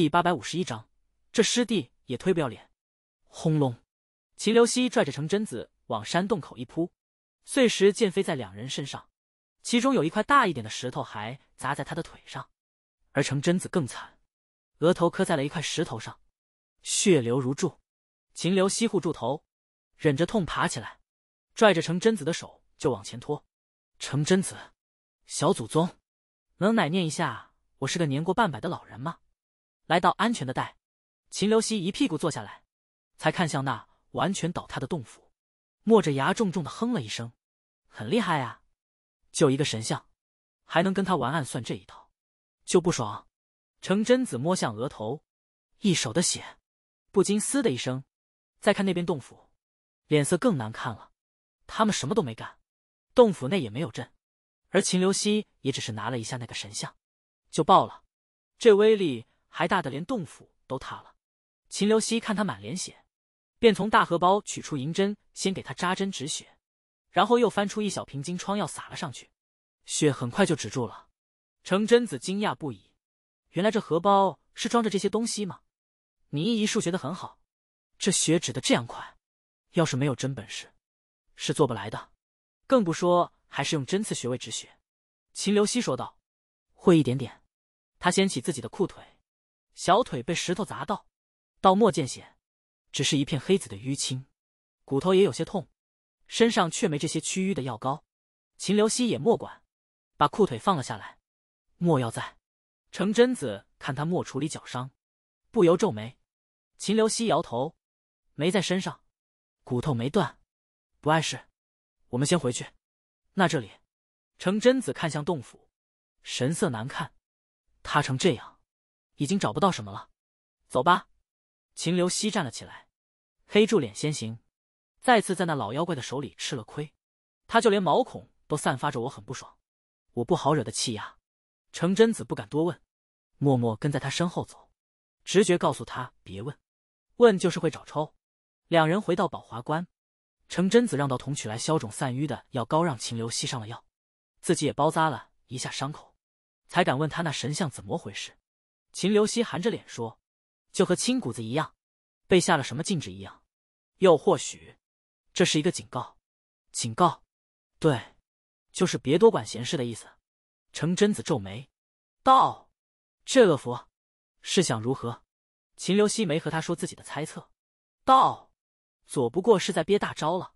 第八百五十一章，这师弟也忒不要脸！轰隆，秦流西拽着程贞子往山洞口一扑，碎石溅飞在两人身上，其中有一块大一点的石头还砸在他的腿上，而程贞子更惨，额头磕在了一块石头上，血流如注。秦流西护住头，忍着痛爬起来，拽着程贞子的手就往前拖。程贞子，小祖宗，能奶念一下我是个年过半百的老人吗？来到安全的带，秦流西一屁股坐下来，才看向那完全倒塌的洞府，磨着牙重重的哼了一声：“很厉害啊，就一个神像，还能跟他玩暗算这一套，就不爽。”程贞子摸向额头，一手的血，不禁嘶的一声，再看那边洞府，脸色更难看了。他们什么都没干，洞府内也没有阵，而秦流西也只是拿了一下那个神像，就爆了，这威力。还大得连洞府都塌了。秦流西看他满脸血，便从大荷包取出银针，先给他扎针止血，然后又翻出一小瓶金疮药撒了上去，血很快就止住了。程贞子惊讶不已，原来这荷包是装着这些东西吗？你一姨数学的很好，这血止的这样快，要是没有真本事，是做不来的，更不说还是用针刺穴位止血。秦流西说道：“会一点点。”他掀起自己的裤腿。小腿被石头砸到，到莫见血，只是一片黑紫的淤青，骨头也有些痛，身上却没这些祛瘀的药膏。秦刘西也莫管，把裤腿放了下来。莫要在。程贞子看他莫处理脚伤，不由皱眉。秦刘西摇头，没在身上，骨头没断，不碍事。我们先回去。那这里，程贞子看向洞府，神色难看。他成这样。已经找不到什么了，走吧。秦流西站了起来，黑住脸先行，再次在那老妖怪的手里吃了亏，他就连毛孔都散发着我很不爽，我不好惹的气压。程真子不敢多问，默默跟在他身后走，直觉告诉他别问，问就是会找抽。两人回到宝华关，程真子让道童取来消肿散瘀的药膏，让秦流吸上了药，自己也包扎了一下伤口，才敢问他那神像怎么回事。秦刘西含着脸说：“就和亲骨子一样，被下了什么禁制一样。又或许，这是一个警告，警告。对，就是别多管闲事的意思。”程贞子皱眉道：“这恶佛是想如何？”秦刘西没和他说自己的猜测，道：“左不过是在憋大招了。”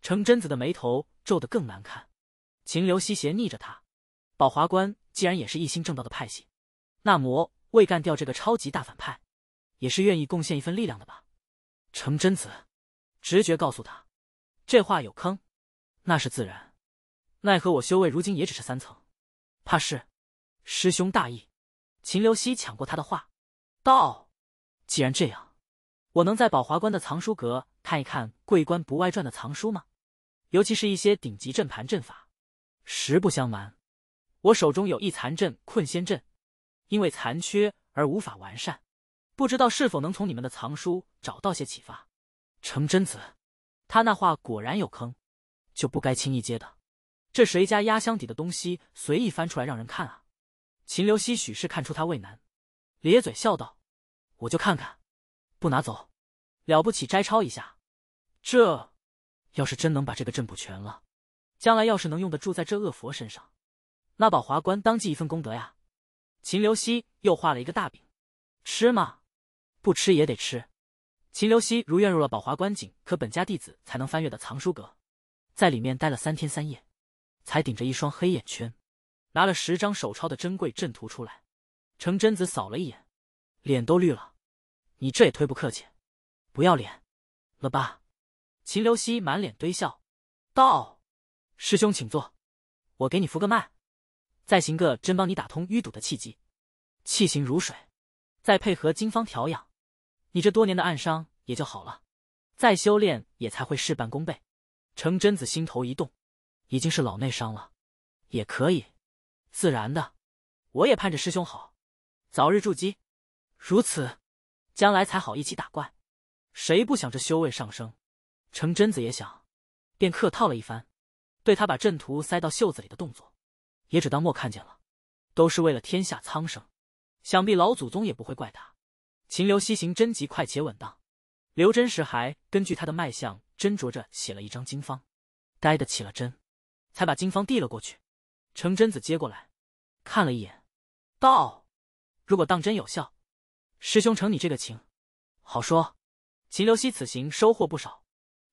程贞子的眉头皱得更难看。秦刘西斜睨着他：“宝华观既然也是一心正道的派系，那魔……”为干掉这个超级大反派，也是愿意贡献一份力量的吧？成真子，直觉告诉他，这话有坑。那是自然，奈何我修为如今也只是三层，怕是。师兄大意。秦流溪抢过他的话，道：“既然这样，我能在宝华观的藏书阁看一看《桂冠不外传》的藏书吗？尤其是一些顶级阵盘阵法。实不相瞒，我手中有一残阵困仙阵。”因为残缺而无法完善，不知道是否能从你们的藏书找到些启发。成真子，他那话果然有坑，就不该轻易接的。这谁家压箱底的东西随意翻出来让人看啊？秦流西许是看出他为难，咧嘴笑道：“我就看看，不拿走了不起摘抄一下。这要是真能把这个阵补全了，将来要是能用得住在这恶佛身上，那宝华观当记一份功德呀。”秦刘西又画了一个大饼，吃吗？不吃也得吃。秦刘西如愿入了宝华观景，可本家弟子才能翻阅的藏书阁，在里面待了三天三夜，才顶着一双黑眼圈，拿了十张手抄的珍贵阵图出来。程贞子扫了一眼，脸都绿了。你这也忒不客气，不要脸了吧？秦刘希满脸堆笑，道：“师兄请坐，我给你扶个脉。”再行个针，帮你打通淤堵的契机，气行如水，再配合经方调养，你这多年的暗伤也就好了。再修炼也才会事半功倍。程真子心头一动，已经是老内伤了，也可以，自然的。我也盼着师兄好，早日筑基，如此，将来才好一起打怪。谁不想这修为上升？程真子也想，便客套了一番，对他把阵图塞到袖子里的动作。也只当莫看见了，都是为了天下苍生，想必老祖宗也不会怪他。秦刘西行针疾快且稳当，刘真实还根据他的脉象斟酌着写了一张经方，待得起了针，才把经方递了过去。程贞子接过来，看了一眼，道：“如果当真有效，师兄承你这个情，好说。”秦刘西此行收获不少，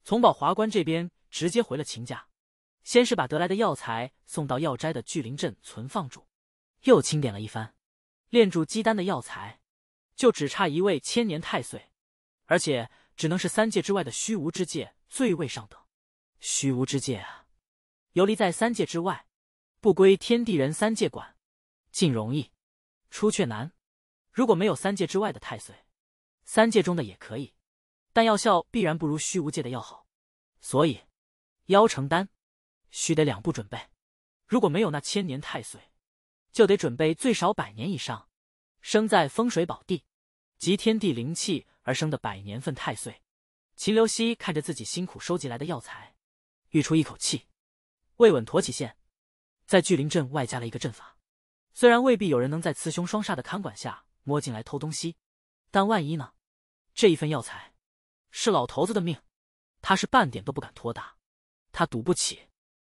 从保华关这边直接回了秦家。先是把得来的药材送到药斋的聚灵阵存放住，又清点了一番，炼铸基丹的药材，就只差一位千年太岁，而且只能是三界之外的虚无之界最位上等，虚无之界啊，游离在三界之外，不归天地人三界管，进容易，出却难。如果没有三界之外的太岁，三界中的也可以，但药效必然不如虚无界的药好，所以妖成丹。需得两步准备，如果没有那千年太岁，就得准备最少百年以上，生在风水宝地，集天地灵气而生的百年份太岁。秦流西看着自己辛苦收集来的药材，吁出一口气，未稳托起线，在巨灵阵外加了一个阵法。虽然未必有人能在雌雄双煞的看管下摸进来偷东西，但万一呢？这一份药材是老头子的命，他是半点都不敢托大，他赌不起。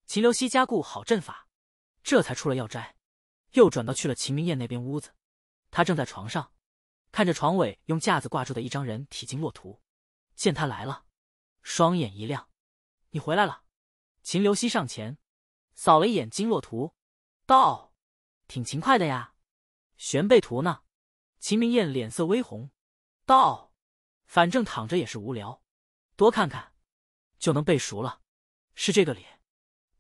秦流西加固好阵法，这才出了药斋，又转到去了秦明燕那边屋子。他正在床上，看着床尾用架子挂住的一张人体经络图，见他来了，双眼一亮：“你回来了。”秦流西上前，扫了一眼经络图，道：“挺勤快的呀。”“玄背图呢？”秦明燕脸色微红，道：“反正躺着也是无聊，多看看，就能背熟了。是这个理。”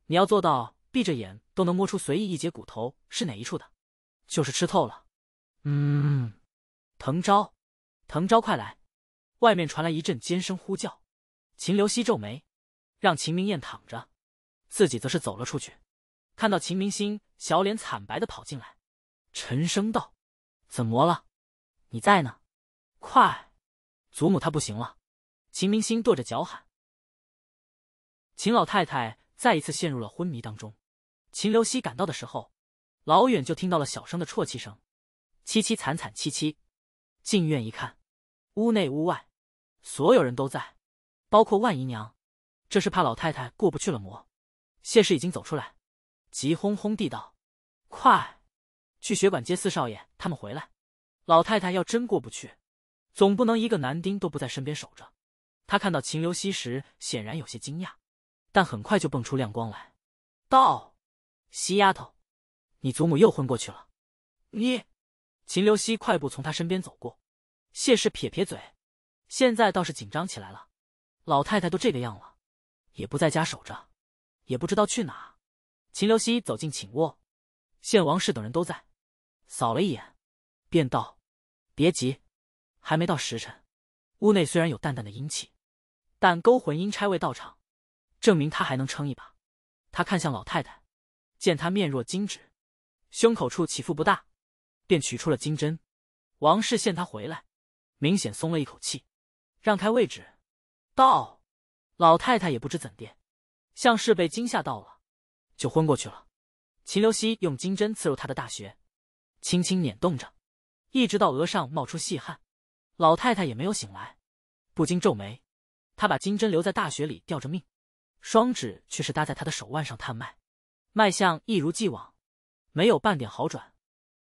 你要做到闭着眼都能摸出随意一节骨头是哪一处的，就是吃透了。嗯，藤昭，藤昭，快来！外面传来一阵尖声呼叫。秦流西皱眉，让秦明燕躺着，自己则是走了出去。看到秦明星小脸惨白的跑进来，沉声道：“怎么了？你在呢？快，祖母她不行了！”秦明星跺着脚喊：“秦老太太！”再一次陷入了昏迷当中。秦刘西赶到的时候，老远就听到了小声的啜泣声，凄凄惨惨戚戚。进院一看，屋内屋外，所有人都在，包括万姨娘。这是怕老太太过不去了魔。谢氏已经走出来，急哄哄地道：“快，去学馆接四少爷他们回来。老太太要真过不去，总不能一个男丁都不在身边守着。”他看到秦刘西时，显然有些惊讶。但很快就蹦出亮光来，道：“西丫头，你祖母又昏过去了。”你，秦流西快步从他身边走过。谢氏撇撇嘴，现在倒是紧张起来了。老太太都这个样了，也不在家守着，也不知道去哪。秦流西走进寝卧，谢王氏等人都在，扫了一眼，便道：“别急，还没到时辰。屋内虽然有淡淡的阴气，但勾魂阴差未到场。”证明他还能撑一把。他看向老太太，见她面若金纸，胸口处起伏不大，便取出了金针。王氏见他回来，明显松了一口气，让开位置。道：“老太太也不知怎的，像是被惊吓到了，就昏过去了。”秦留西用金针刺入他的大穴，轻轻捻动着，一直到额上冒出细汗，老太太也没有醒来，不禁皱眉。他把金针留在大穴里吊着命。双指却是搭在他的手腕上探脉，脉象一如既往，没有半点好转，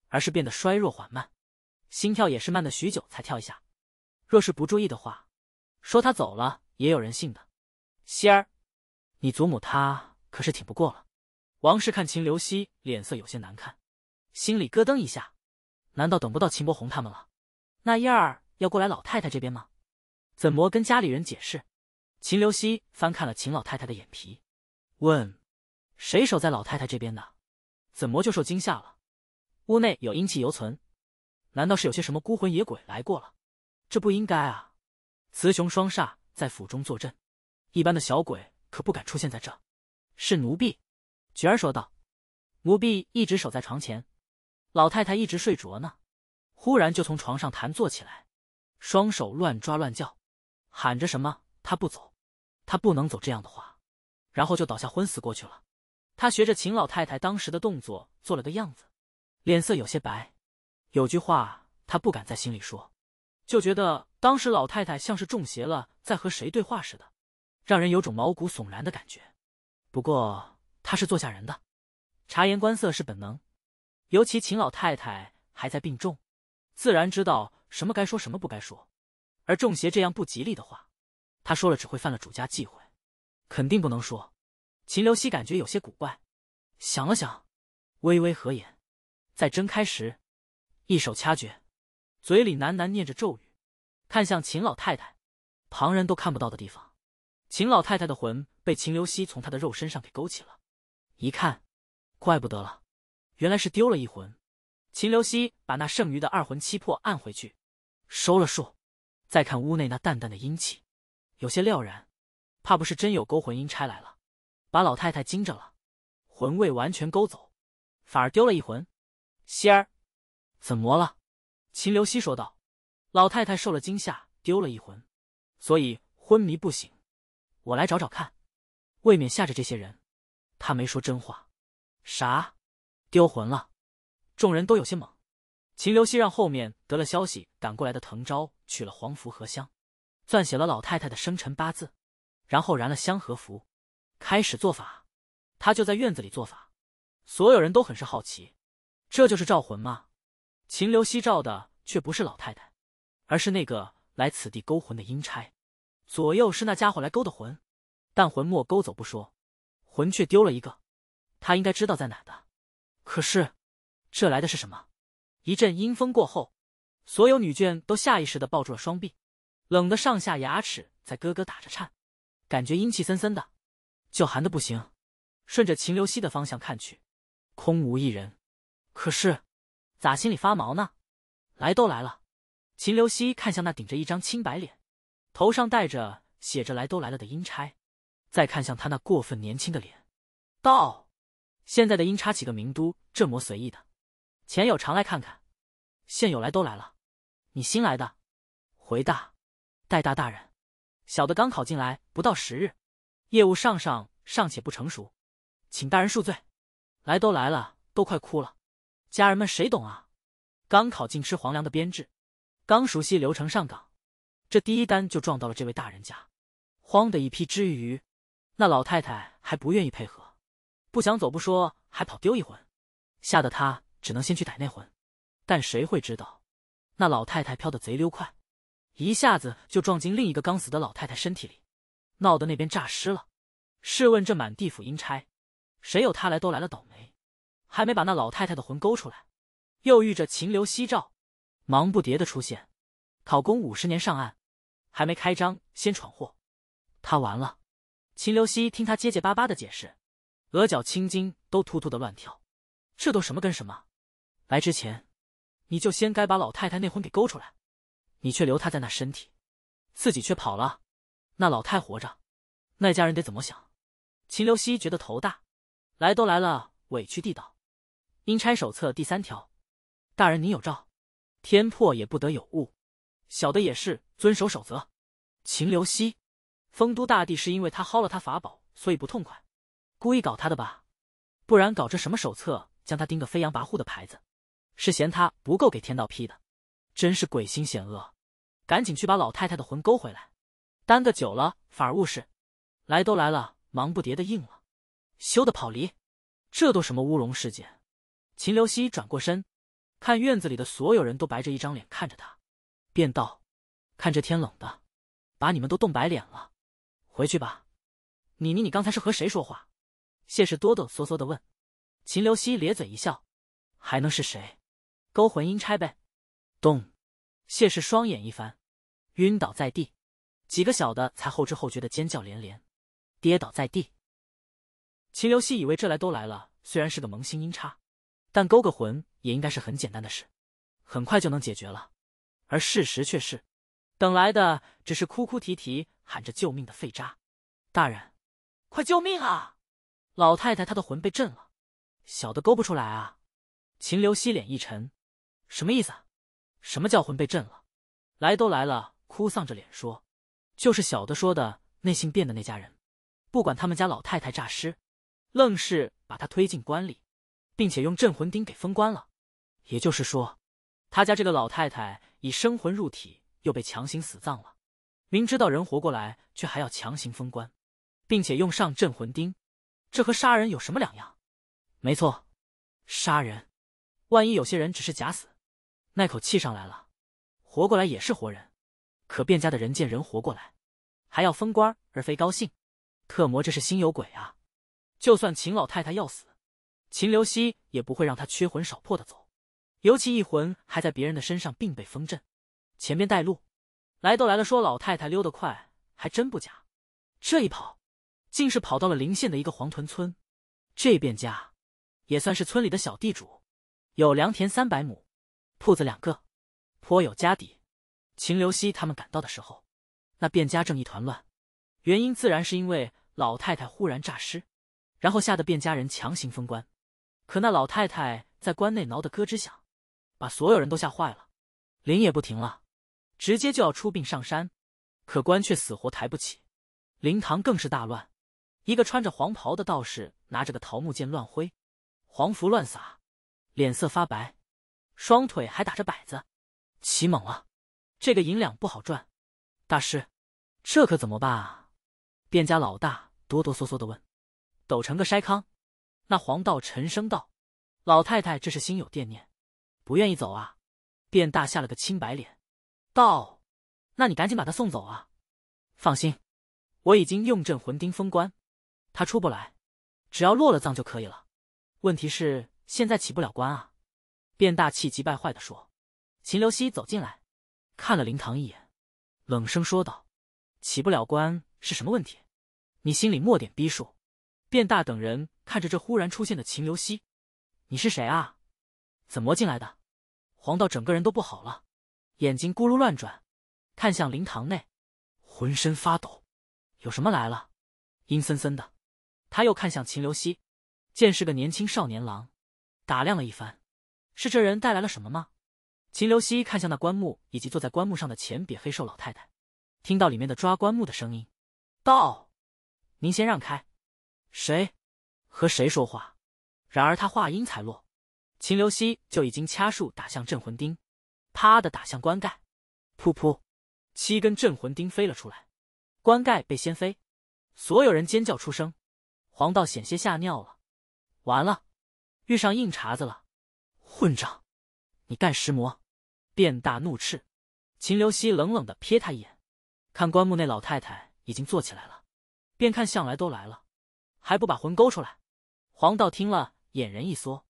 而是变得衰弱缓慢，心跳也是慢的许久才跳一下。若是不注意的话，说他走了也有人信的。仙儿，你祖母她可是挺不过了。王氏看秦刘希脸色有些难看，心里咯噔一下，难道等不到秦伯红他们了？那燕儿要过来老太太这边吗？怎么跟家里人解释？秦流希翻看了秦老太太的眼皮，问：“谁守在老太太这边的？怎么就受惊吓了？屋内有阴气犹存，难道是有些什么孤魂野鬼来过了？这不应该啊！雌雄双煞在府中坐镇，一般的小鬼可不敢出现在这。是奴婢，菊儿说道。奴婢一直守在床前，老太太一直睡着呢，忽然就从床上弹坐起来，双手乱抓乱叫，喊着什么？她不走。”他不能走这样的话，然后就倒下昏死过去了。他学着秦老太太当时的动作做了个样子，脸色有些白。有句话他不敢在心里说，就觉得当时老太太像是中邪了，在和谁对话似的，让人有种毛骨悚然的感觉。不过他是做下人的，察言观色是本能，尤其秦老太太还在病重，自然知道什么该说，什么不该说。而中邪这样不吉利的话。他说了，只会犯了主家忌讳，肯定不能说。秦刘西感觉有些古怪，想了想，微微合眼，在睁开时，一手掐诀，嘴里喃喃念着咒语，看向秦老太太。旁人都看不到的地方，秦老太太的魂被秦刘西从她的肉身上给勾起了。一看，怪不得了，原来是丢了一魂。秦刘西把那剩余的二魂七魄按回去，收了束，再看屋内那淡淡的阴气。有些了然，怕不是真有勾魂阴差来了，把老太太惊着了，魂未完全勾走，反而丢了一魂。仙儿，怎么了？秦刘希说道。老太太受了惊吓，丢了一魂，所以昏迷不醒。我来找找看，未免吓着这些人。他没说真话。啥？丢魂了？众人都有些懵。秦刘希让后面得了消息赶过来的藤昭取了黄符合香。撰写了老太太的生辰八字，然后燃了香和符，开始做法。他就在院子里做法，所有人都很是好奇，这就是招魂吗？秦刘西照的却不是老太太，而是那个来此地勾魂的阴差。左右是那家伙来勾的魂，但魂没勾走不说，魂却丢了一个。他应该知道在哪的，可是这来的是什么？一阵阴风过后，所有女眷都下意识的抱住了双臂。冷得上下牙齿在咯咯打着颤，感觉阴气森森的，就寒的不行。顺着秦流溪的方向看去，空无一人。可是，咋心里发毛呢？来都来了。秦流溪看向那顶着一张清白脸，头上戴着写着“来都来了”的阴差，再看向他那过分年轻的脸，道：“现在的阴差几个名都这么随意的？前有常来看看，现有来都来了。你新来的，回大。”戴大大人，小的刚考进来不到十日，业务上上尚且不成熟，请大人恕罪。来都来了，都快哭了。家人们谁懂啊？刚考进吃皇粮的编制，刚熟悉流程上岗，这第一单就撞到了这位大人家，慌的一批之余，那老太太还不愿意配合，不想走不说，还跑丢一魂，吓得他只能先去逮那魂。但谁会知道，那老太太飘的贼溜快。一下子就撞进另一个刚死的老太太身体里，闹得那边诈尸了。试问这满地府阴差，谁有他来都来了倒霉。还没把那老太太的魂勾出来，又遇着秦流熙照，忙不迭的出现。考公五十年上岸，还没开张先闯祸，他完了。秦流熙听他结结巴巴的解释，额角青筋都突突的乱跳。这都什么跟什么？来之前，你就先该把老太太那魂给勾出来。你却留他在那身体，自己却跑了，那老太活着，那家人得怎么想？秦流西觉得头大，来都来了，委屈地道：“阴差手册第三条，大人您有照，天破也不得有误，小的也是遵守守则。”秦流西，丰都大帝是因为他薅了他法宝，所以不痛快，故意搞他的吧？不然搞这什么手册，将他钉个飞扬跋扈的牌子，是嫌他不够给天道批的。真是鬼心险恶，赶紧去把老太太的魂勾回来，耽搁久了反而误事。来都来了，忙不迭的应了，羞的跑离。这都什么乌龙事件？秦流西转过身，看院子里的所有人都白着一张脸看着他，便道：“看这天冷的，把你们都冻白脸了，回去吧。”你你你刚才是和谁说话？谢氏哆哆嗦嗦的问。秦流西咧嘴一笑：“还能是谁？勾魂阴差呗。”咚，谢氏双眼一翻，晕倒在地。几个小的才后知后觉的尖叫连连，跌倒在地。秦流西以为这来都来了，虽然是个萌新音差，但勾个魂也应该是很简单的事，很快就能解决了。而事实却是，等来的只是哭哭啼啼喊着救命的废渣，大人，快救命啊！老太太她的魂被震了，小的勾不出来啊！秦流希脸一沉，什么意思？什么叫魂被震了？来都来了，哭丧着脸说：“就是小的说的，那姓卞的那家人，不管他们家老太太诈尸，愣是把他推进棺里，并且用镇魂钉给封棺了。也就是说，他家这个老太太以生魂入体，又被强行死葬了。明知道人活过来，却还要强行封棺，并且用上镇魂钉，这和杀人有什么两样？没错，杀人。万一有些人只是假死。”那口气上来了，活过来也是活人，可卞家的人见人活过来，还要封官而非高兴。特魔这是心有鬼啊！就算秦老太太要死，秦刘西也不会让他缺魂少魄的走，尤其一魂还在别人的身上并被封镇。前面带路，来都来了，说老太太溜得快，还真不假。这一跑，竟是跑到了临县的一个黄屯村。这卞家也算是村里的小地主，有良田三百亩。铺子两个，颇有家底。秦刘西他们赶到的时候，那卞家正一团乱。原因自然是因为老太太忽然诈尸，然后吓得卞家人强行封棺。可那老太太在棺内挠得咯吱响，把所有人都吓坏了，灵也不停了，直接就要出殡上山。可棺却死活抬不起，灵堂更是大乱。一个穿着黄袍的道士拿着个桃木剑乱挥，黄符乱撒，脸色发白。双腿还打着摆子，起猛了，这个银两不好赚。大师，这可怎么办啊？店家老大哆哆嗦嗦的问，抖成个筛糠。那黄道沉声道：“老太太这是心有惦念，不愿意走啊。”卞大下了个青白脸，道：“那你赶紧把他送走啊！放心，我已经用镇魂钉封棺，他出不来，只要落了葬就可以了。问题是现在起不了棺啊。”便大气急败坏的说：“秦流西走进来，看了灵堂一眼，冷声说道：‘起不了棺是什么问题？你心里默点逼数？’卞大等人看着这忽然出现的秦流西，你是谁啊？怎么进来的？黄道整个人都不好了，眼睛咕噜乱转，看向灵堂内，浑身发抖。有什么来了？阴森森的。他又看向秦流希，见是个年轻少年郎，打量了一番。”是这人带来了什么吗？秦流西看向那棺木以及坐在棺木上的浅瘪黑瘦老太太，听到里面的抓棺木的声音，道：“您先让开。”谁？和谁说话？然而他话音才落，秦流西就已经掐数打向镇魂钉，啪的打向棺盖，噗噗，七根镇魂钉飞了出来，棺盖被掀飞，所有人尖叫出声，黄道险些吓尿了，完了，遇上硬茬子了。混账！你干石魔！变大怒斥。秦刘西冷冷的瞥他一眼，看棺木内老太太已经坐起来了，便看向来都来了，还不把魂勾出来？黄道听了，眼仁一缩，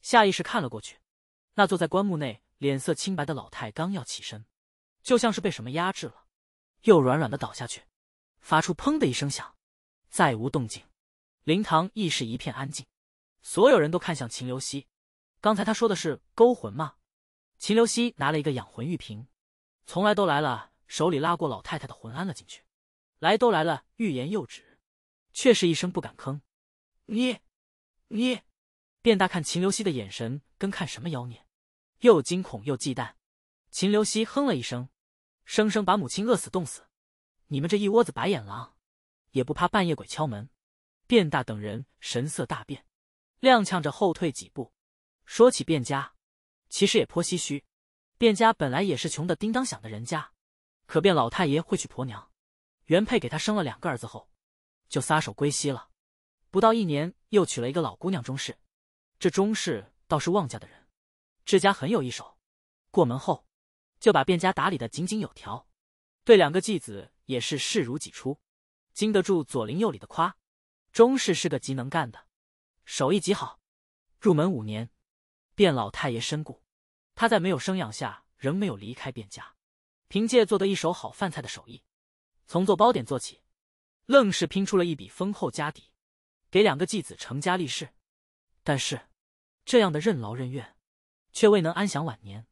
下意识看了过去。那坐在棺木内脸色清白的老太刚要起身，就像是被什么压制了，又软软的倒下去，发出砰的一声响，再无动静。灵堂亦是一片安静，所有人都看向秦刘西。刚才他说的是勾魂吗？秦流西拿了一个养魂玉瓶，从来都来了，手里拉过老太太的魂安了进去，来都来了，欲言又止，却是一声不敢吭。你，你，卞大看秦流西的眼神跟看什么妖孽，又惊恐又忌惮。秦流西哼了一声，生生把母亲饿死冻死，你们这一窝子白眼狼，也不怕半夜鬼敲门。卞大等人神色大变，踉跄着后退几步。说起卞家，其实也颇唏嘘。卞家本来也是穷得叮当响的人家，可卞老太爷会娶婆娘，原配给他生了两个儿子后，就撒手归西了。不到一年，又娶了一个老姑娘钟氏。这钟氏倒是旺家的人，治家很有一手。过门后，就把卞家打理得井井有条，对两个继子也是视如己出，经得住左邻右里的夸。钟氏是个极能干的，手艺极好，入门五年。卞老太爷身故，他在没有生养下仍没有离开卞家，凭借做的一手好饭菜的手艺，从做包点做起，愣是拼出了一笔丰厚家底，给两个继子成家立室。但是，这样的任劳任怨，却未能安享晚年。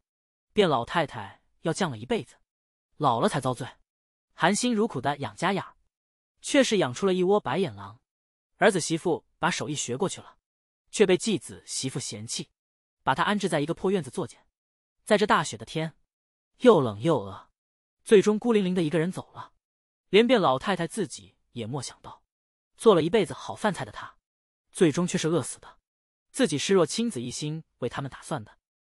卞老太太要犟了一辈子，老了才遭罪，含辛茹苦的养家养，却是养出了一窝白眼狼。儿子媳妇把手艺学过去了，却被继子媳妇嫌弃。把他安置在一个破院子坐监，在这大雪的天，又冷又饿，最终孤零零的一个人走了。连卞老太太自己也没想到，做了一辈子好饭菜的她，最终却是饿死的。自己视若亲子一心为他们打算的，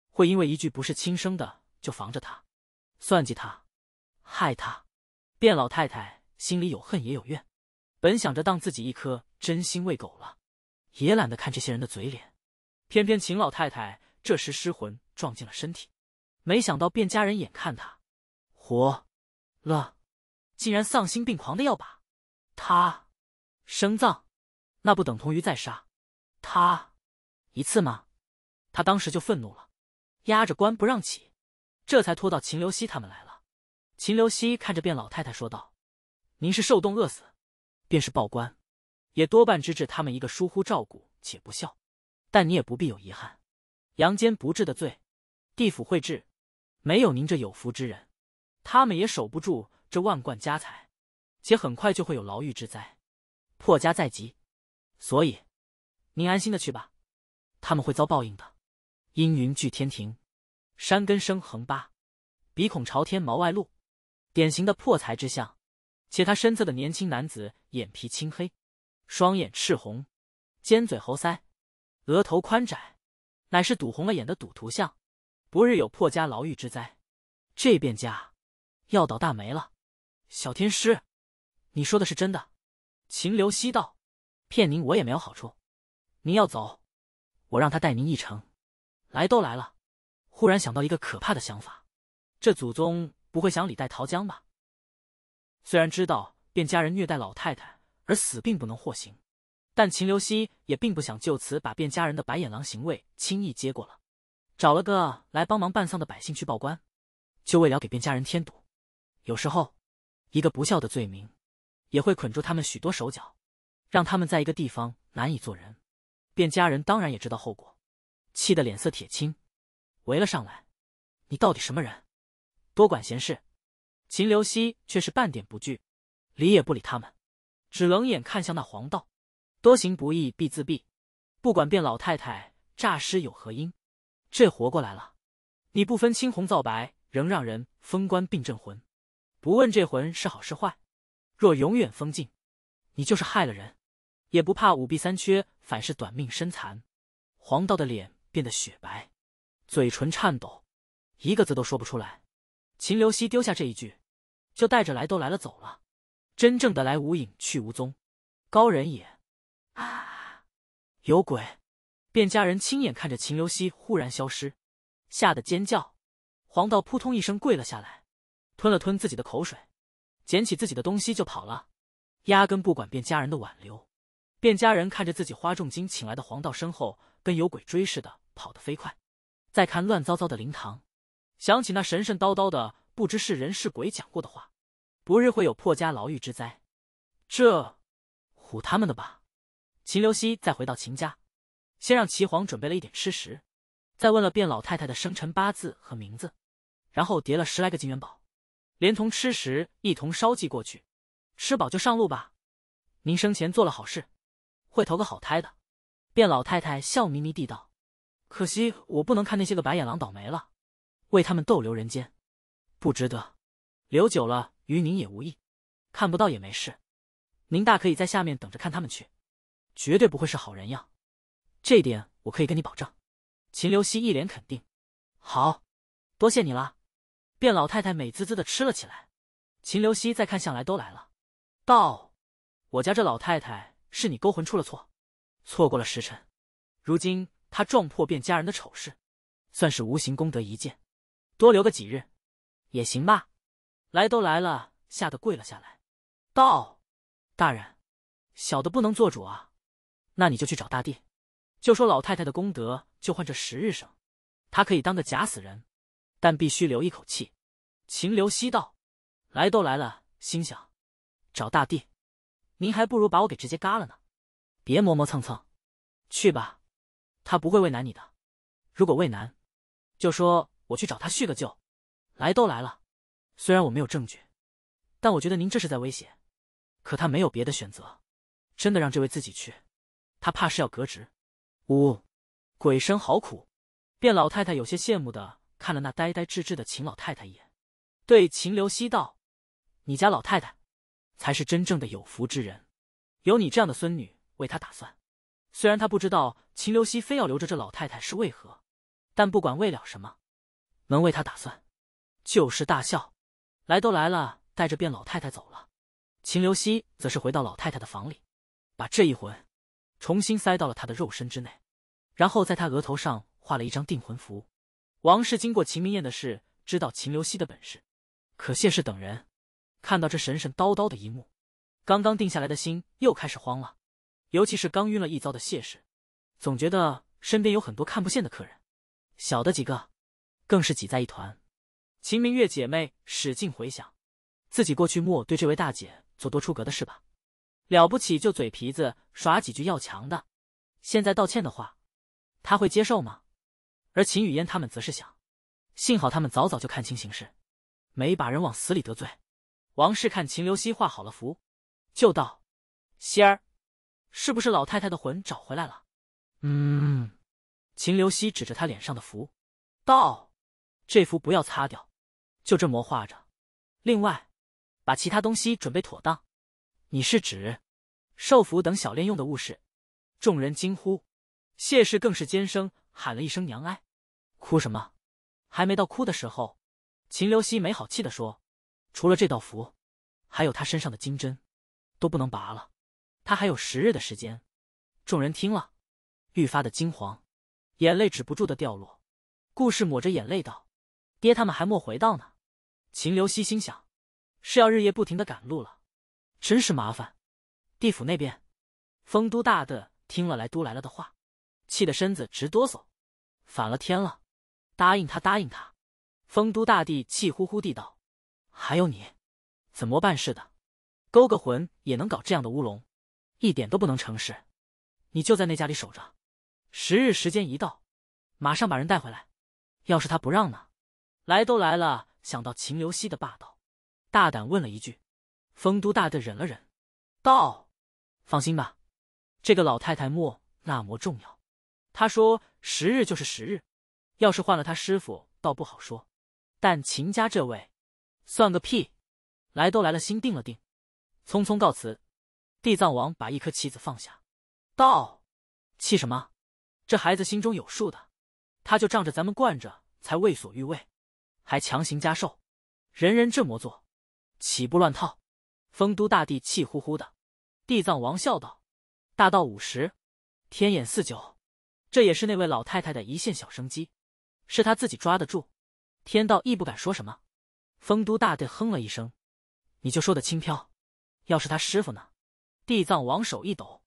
会因为一句不是亲生的就防着他、算计他、害他。卞老太太心里有恨也有怨，本想着当自己一颗真心喂狗了，也懒得看这些人的嘴脸。偏偏秦老太太这时失魂撞进了身体，没想到卞家人眼看他活了，竟然丧心病狂的要把他生葬，那不等同于再杀他一次吗？他当时就愤怒了，压着官不让起，这才拖到秦刘西他们来了。秦刘西看着卞老太太说道：“您是受冻饿死，便是报官，也多半只治他们一个疏忽照顾且不孝。”但你也不必有遗憾，阳间不治的罪，地府会治。没有您这有福之人，他们也守不住这万贯家财，且很快就会有牢狱之灾，破家在即。所以，您安心的去吧，他们会遭报应的。阴云聚天庭，山根生横八，鼻孔朝天毛外露，典型的破财之相。且他身侧的年轻男子，眼皮青黑，双眼赤红，尖嘴猴腮。额头宽窄，乃是赌红了眼的赌徒相，不日有破家牢狱之灾，这变家要倒大霉了。小天师，你说的是真的？秦流西道，骗您我也没有好处。您要走，我让他带您一程。来都来了，忽然想到一个可怕的想法，这祖宗不会想李代桃僵吧？虽然知道卞家人虐待老太太而死，并不能获刑。但秦流西也并不想就此把卞家人的白眼狼行为轻易接过了，找了个来帮忙办丧的百姓去报官，就为了给卞家人添堵。有时候，一个不孝的罪名，也会捆住他们许多手脚，让他们在一个地方难以做人。卞家人当然也知道后果，气得脸色铁青，围了上来。你到底什么人？多管闲事！秦流西却是半点不惧，理也不理他们，只冷眼看向那黄道。多行不义必自毙，不管变老太太诈尸有何因，这活过来了，你不分青红皂白，仍让人封官并镇魂，不问这魂是好是坏，若永远封禁，你就是害了人，也不怕五弊三缺，反是短命身残。黄道的脸变得雪白，嘴唇颤抖，一个字都说不出来。秦留西丢下这一句，就带着来都来了走了，真正的来无影去无踪，高人也。啊！有鬼！卞家人亲眼看着秦留西忽然消失，吓得尖叫。黄道扑通一声跪了下来，吞了吞自己的口水，捡起自己的东西就跑了，压根不管卞家人的挽留。卞家人看着自己花重金请来的黄道身后跟有鬼追似的跑得飞快，再看乱糟糟的灵堂，想起那神神叨叨的不知是人是鬼讲过的话，不日会有破家牢狱之灾。这唬他们的吧？秦留西再回到秦家，先让齐皇准备了一点吃食，再问了卞老太太的生辰八字和名字，然后叠了十来个金元宝，连同吃食一同烧寄过去。吃饱就上路吧。您生前做了好事，会投个好胎的。卞老太太笑眯眯地道：“可惜我不能看那些个白眼狼倒霉了，为他们逗留人间，不值得。留久了与您也无益，看不到也没事，您大可以在下面等着看他们去。”绝对不会是好人样，这一点我可以跟你保证。秦流西一脸肯定，好，多谢你了。卞老太太美滋滋的吃了起来。秦流西再看向来都来了，道：“我家这老太太是你勾魂出了错，错过了时辰，如今她撞破卞家人的丑事，算是无形功德一件，多留个几日也行吧。”来都来了，吓得跪了下来，道：“大人，小的不能做主啊。”那你就去找大帝，就说老太太的功德就换这十日生，他可以当个假死人，但必须留一口气。秦流西道，来都来了，心想，找大帝，您还不如把我给直接嘎了呢，别磨磨蹭蹭，去吧，他不会为难你的。如果为难，就说我去找他叙个旧。来都来了，虽然我没有证据，但我觉得您这是在威胁。可他没有别的选择，真的让这位自己去。他怕是要革职，呜，鬼声好苦。卞老太太有些羡慕的看了那呆呆滞滞的秦老太太一眼，对秦刘熙道：“你家老太太，才是真正的有福之人，有你这样的孙女为她打算。虽然他不知道秦刘熙非要留着这老太太是为何，但不管为了什么，能为她打算，就是大孝。来都来了，带着卞老太太走了。秦刘熙则是回到老太太的房里，把这一魂。”重新塞到了他的肉身之内，然后在他额头上画了一张定魂符。王氏经过秦明艳的事，知道秦刘西的本事，可谢氏等人看到这神神叨叨的一幕，刚刚定下来的心又开始慌了。尤其是刚晕了一遭的谢氏，总觉得身边有很多看不见的客人，小的几个更是挤在一团。秦明月姐妹使劲回想，自己过去莫对这位大姐做多出格的事吧。了不起就嘴皮子耍几句要强的，现在道歉的话，他会接受吗？而秦雨烟他们则是想，幸好他们早早就看清形势，没把人往死里得罪。王氏看秦流西画好了符，就道：“仙儿，是不是老太太的魂找回来了？”“嗯。”秦流西指着他脸上的符，道：“这符不要擦掉，就这么画着。另外，把其他东西准备妥当。”你是指，寿符等小练用的物事，众人惊呼，谢氏更是尖声喊了一声“娘哎”，哭什么？还没到哭的时候。秦流西没好气的说：“除了这道符，还有他身上的金针，都不能拔了。他还有十日的时间。”众人听了，愈发的惊慌，眼泪止不住的掉落。顾氏抹着眼泪道：“爹他们还没回到呢。”秦流西心想，是要日夜不停的赶路了。真是麻烦，地府那边，丰都大帝听了来都来了的话，气得身子直哆嗦，反了天了！答应他，答应他！丰都大帝气呼呼地道：“还有你，怎么办事的？勾个魂也能搞这样的乌龙，一点都不能成事！你就在那家里守着，十日时间一到，马上把人带回来。要是他不让呢？”来都来了，想到秦留西的霸道，大胆问了一句。丰都大帝忍了忍，道：“放心吧，这个老太太莫那么重要。他说十日就是十日，要是换了他师傅，倒不好说。但秦家这位，算个屁！来都来了，心定了定，匆匆告辞。地藏王把一颗棋子放下，道：‘气什么？这孩子心中有数的。他就仗着咱们惯着，才为所欲为，还强行加寿。人人这么做，岂不乱套？’”丰都大帝气呼呼的，地藏王笑道：“大道五十，天眼四九，这也是那位老太太的一线小生机，是他自己抓得住。”天道亦不敢说什么。丰都大帝哼了一声：“你就说的轻飘，要是他师傅呢？”地藏王手一抖，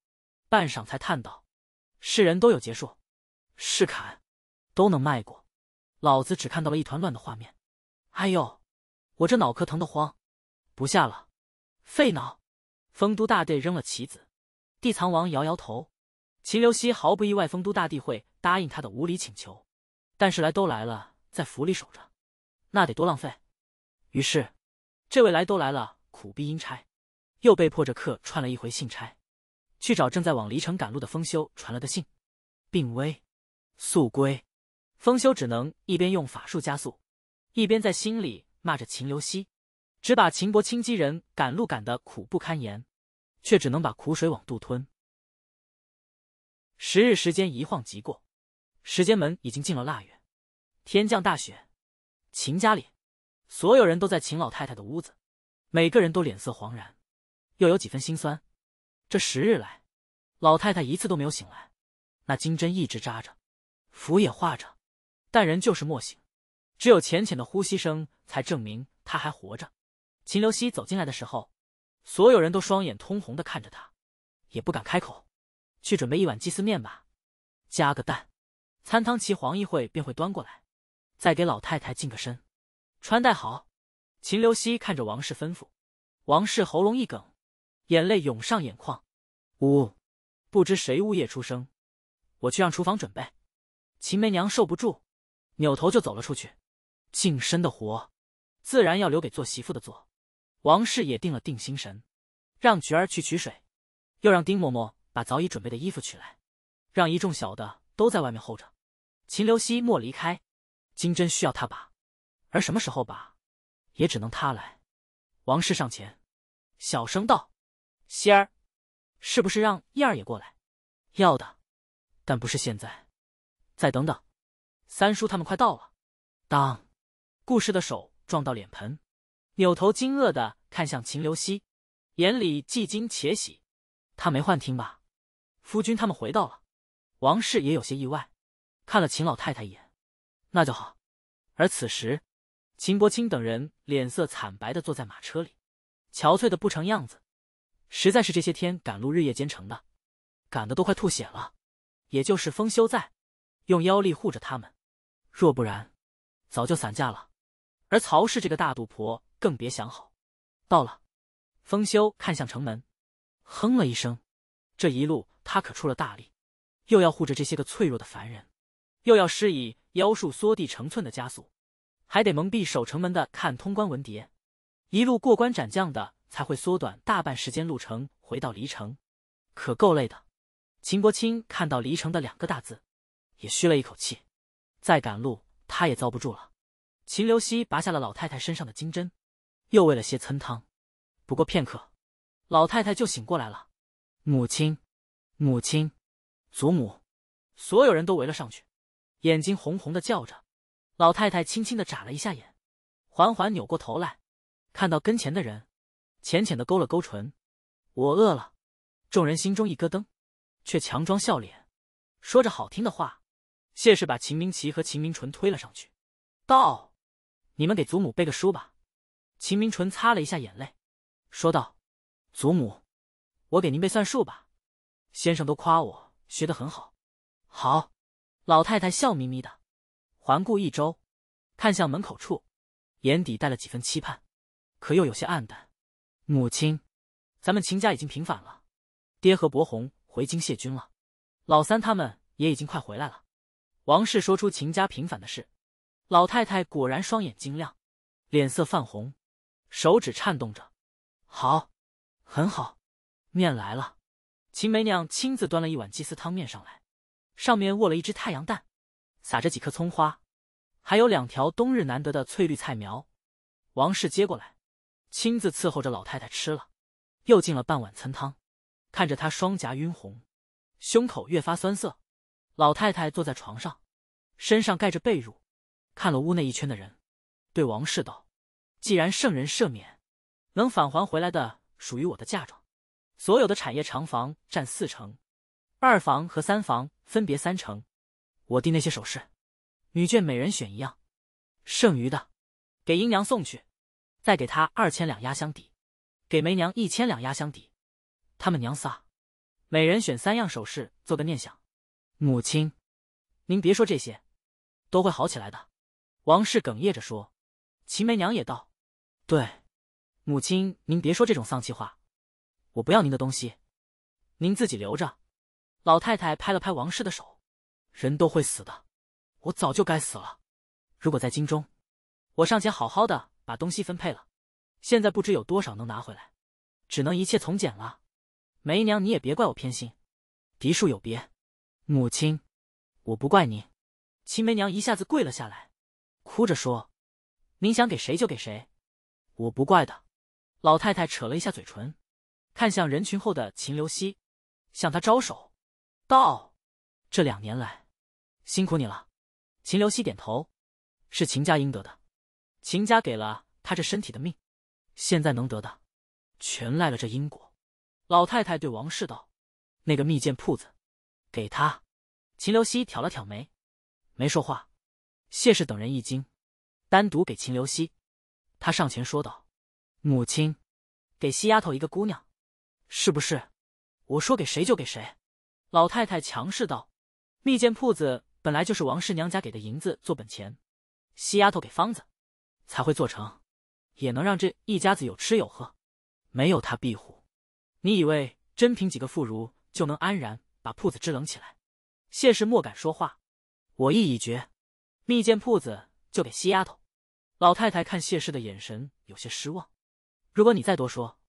半晌才叹道：“世人都有劫数，是坎都能迈过，老子只看到了一团乱的画面。”哎呦，我这脑壳疼得慌，不下了。费脑，丰都大帝扔了棋子，地藏王摇摇头。秦留西毫不意外，丰都大帝会答应他的无理请求。但是来都来了，在府里守着，那得多浪费。于是，这位来都来了，苦逼阴差，又被迫着客串了一回信差，去找正在往离城赶路的风修传了个信，病危，速归。风修只能一边用法术加速，一边在心里骂着秦留西。只把秦伯青基人赶路赶得苦不堪言，却只能把苦水往肚吞。十日时间一晃即过，时间门已经进了腊月，天降大雪。秦家里所有人都在秦老太太的屋子，每个人都脸色惶然，又有几分心酸。这十日来，老太太一次都没有醒来，那金针一直扎着，符也画着，但人就是没醒，只有浅浅的呼吸声才证明她还活着。秦刘西走进来的时候，所有人都双眼通红的看着他，也不敢开口。去准备一碗鸡丝面吧，加个蛋。餐汤齐黄，一会便会端过来。再给老太太净个身，穿戴好。秦刘西看着王氏吩咐，王氏喉咙一梗，眼泪涌上眼眶。呜，不知谁呜咽出声。我去让厨房准备。秦梅娘受不住，扭头就走了出去。净身的活，自然要留给做媳妇的做。王氏也定了定心神，让菊儿去取水，又让丁嬷嬷把早已准备的衣服取来，让一众小的都在外面候着。秦留希莫离开，金针需要他拔，而什么时候拔，也只能他来。王氏上前，小声道：“希儿，是不是让燕儿也过来？要的，但不是现在，再等等。三叔他们快到了。”当，顾氏的手撞到脸盆。扭头惊愕的看向秦流西，眼里既惊且喜。他没幻听吧？夫君他们回到了。王氏也有些意外，看了秦老太太一眼。那就好。而此时，秦伯清等人脸色惨白的坐在马车里，憔悴的不成样子。实在是这些天赶路日夜兼程的，赶的都快吐血了。也就是风修在，用妖力护着他们。若不然，早就散架了。而曹氏这个大肚婆。更别想好，到了，封修看向城门，哼了一声。这一路他可出了大力，又要护着这些个脆弱的凡人，又要施以妖术缩地成寸的加速，还得蒙蔽守城门的看通关文牒，一路过关斩将的才会缩短大半时间路程回到离城，可够累的。秦伯清看到离城的两个大字，也吁了一口气。再赶路他也遭不住了。秦刘溪拔下了老太太身上的金针。又喂了些参汤，不过片刻，老太太就醒过来了。母亲，母亲，祖母，所有人都围了上去，眼睛红红的叫着。老太太轻轻的眨了一下眼，缓缓扭过头来，看到跟前的人，浅浅的勾了勾唇：“我饿了。”众人心中一咯噔，却强装笑脸，说着好听的话。谢氏把秦明奇和秦明纯推了上去，道：“你们给祖母背个书吧。”秦明纯擦了一下眼泪，说道：“祖母，我给您背算术吧。先生都夸我学得很好。”“好。”老太太笑眯眯的，环顾一周，看向门口处，眼底带了几分期盼，可又有些黯淡。“母亲，咱们秦家已经平反了，爹和伯宏回京谢军了，老三他们也已经快回来了。”王氏说出秦家平反的事，老太太果然双眼晶亮，脸色泛红。手指颤动着，好，很好，面来了。秦梅娘亲自端了一碗鸡丝汤面上来，上面卧了一只太阳蛋，撒着几颗葱花，还有两条冬日难得的翠绿菜苗。王氏接过来，亲自伺候着老太太吃了，又进了半碗参汤。看着她双颊晕红，胸口越发酸涩。老太太坐在床上，身上盖着被褥，看了屋内一圈的人，对王氏道。既然圣人赦免，能返还回来的属于我的嫁妆，所有的产业长房占四成，二房和三房分别三成，我弟那些首饰，女眷每人选一样，剩余的给姨娘送去，再给她二千两压箱底，给梅娘一千两压箱底，他们娘仨每人选三样首饰做个念想。母亲，您别说这些，都会好起来的。”王氏哽咽着说，秦梅娘也道。对，母亲，您别说这种丧气话，我不要您的东西，您自己留着。老太太拍了拍王氏的手，人都会死的，我早就该死了。如果在京中，我尚且好好的把东西分配了，现在不知有多少能拿回来，只能一切从简了。梅娘，你也别怪我偏心，嫡庶有别。母亲，我不怪您。秦梅娘一下子跪了下来，哭着说：“您想给谁就给谁。”我不怪他。老太太扯了一下嘴唇，看向人群后的秦流西，向他招手，道：“这两年来，辛苦你了。”秦流西点头：“是秦家应得的。秦家给了他这身体的命，现在能得的，全赖了这因果。”老太太对王氏道：“那个蜜饯铺子，给他。”秦流西挑了挑眉，没说话。谢氏等人一惊，单独给秦流西。他上前说道：“母亲，给西丫头一个姑娘，是不是？我说给谁就给谁。”老太太强势道：“蜜饯铺子本来就是王氏娘家给的银子做本钱，西丫头给方子，才会做成，也能让这一家子有吃有喝。没有他庇护，你以为真凭几个妇孺就能安然把铺子支棱起来？”谢氏莫敢说话，我意已决，蜜饯铺子就给西丫头。老太太看谢氏的眼神有些失望。如果你再多说，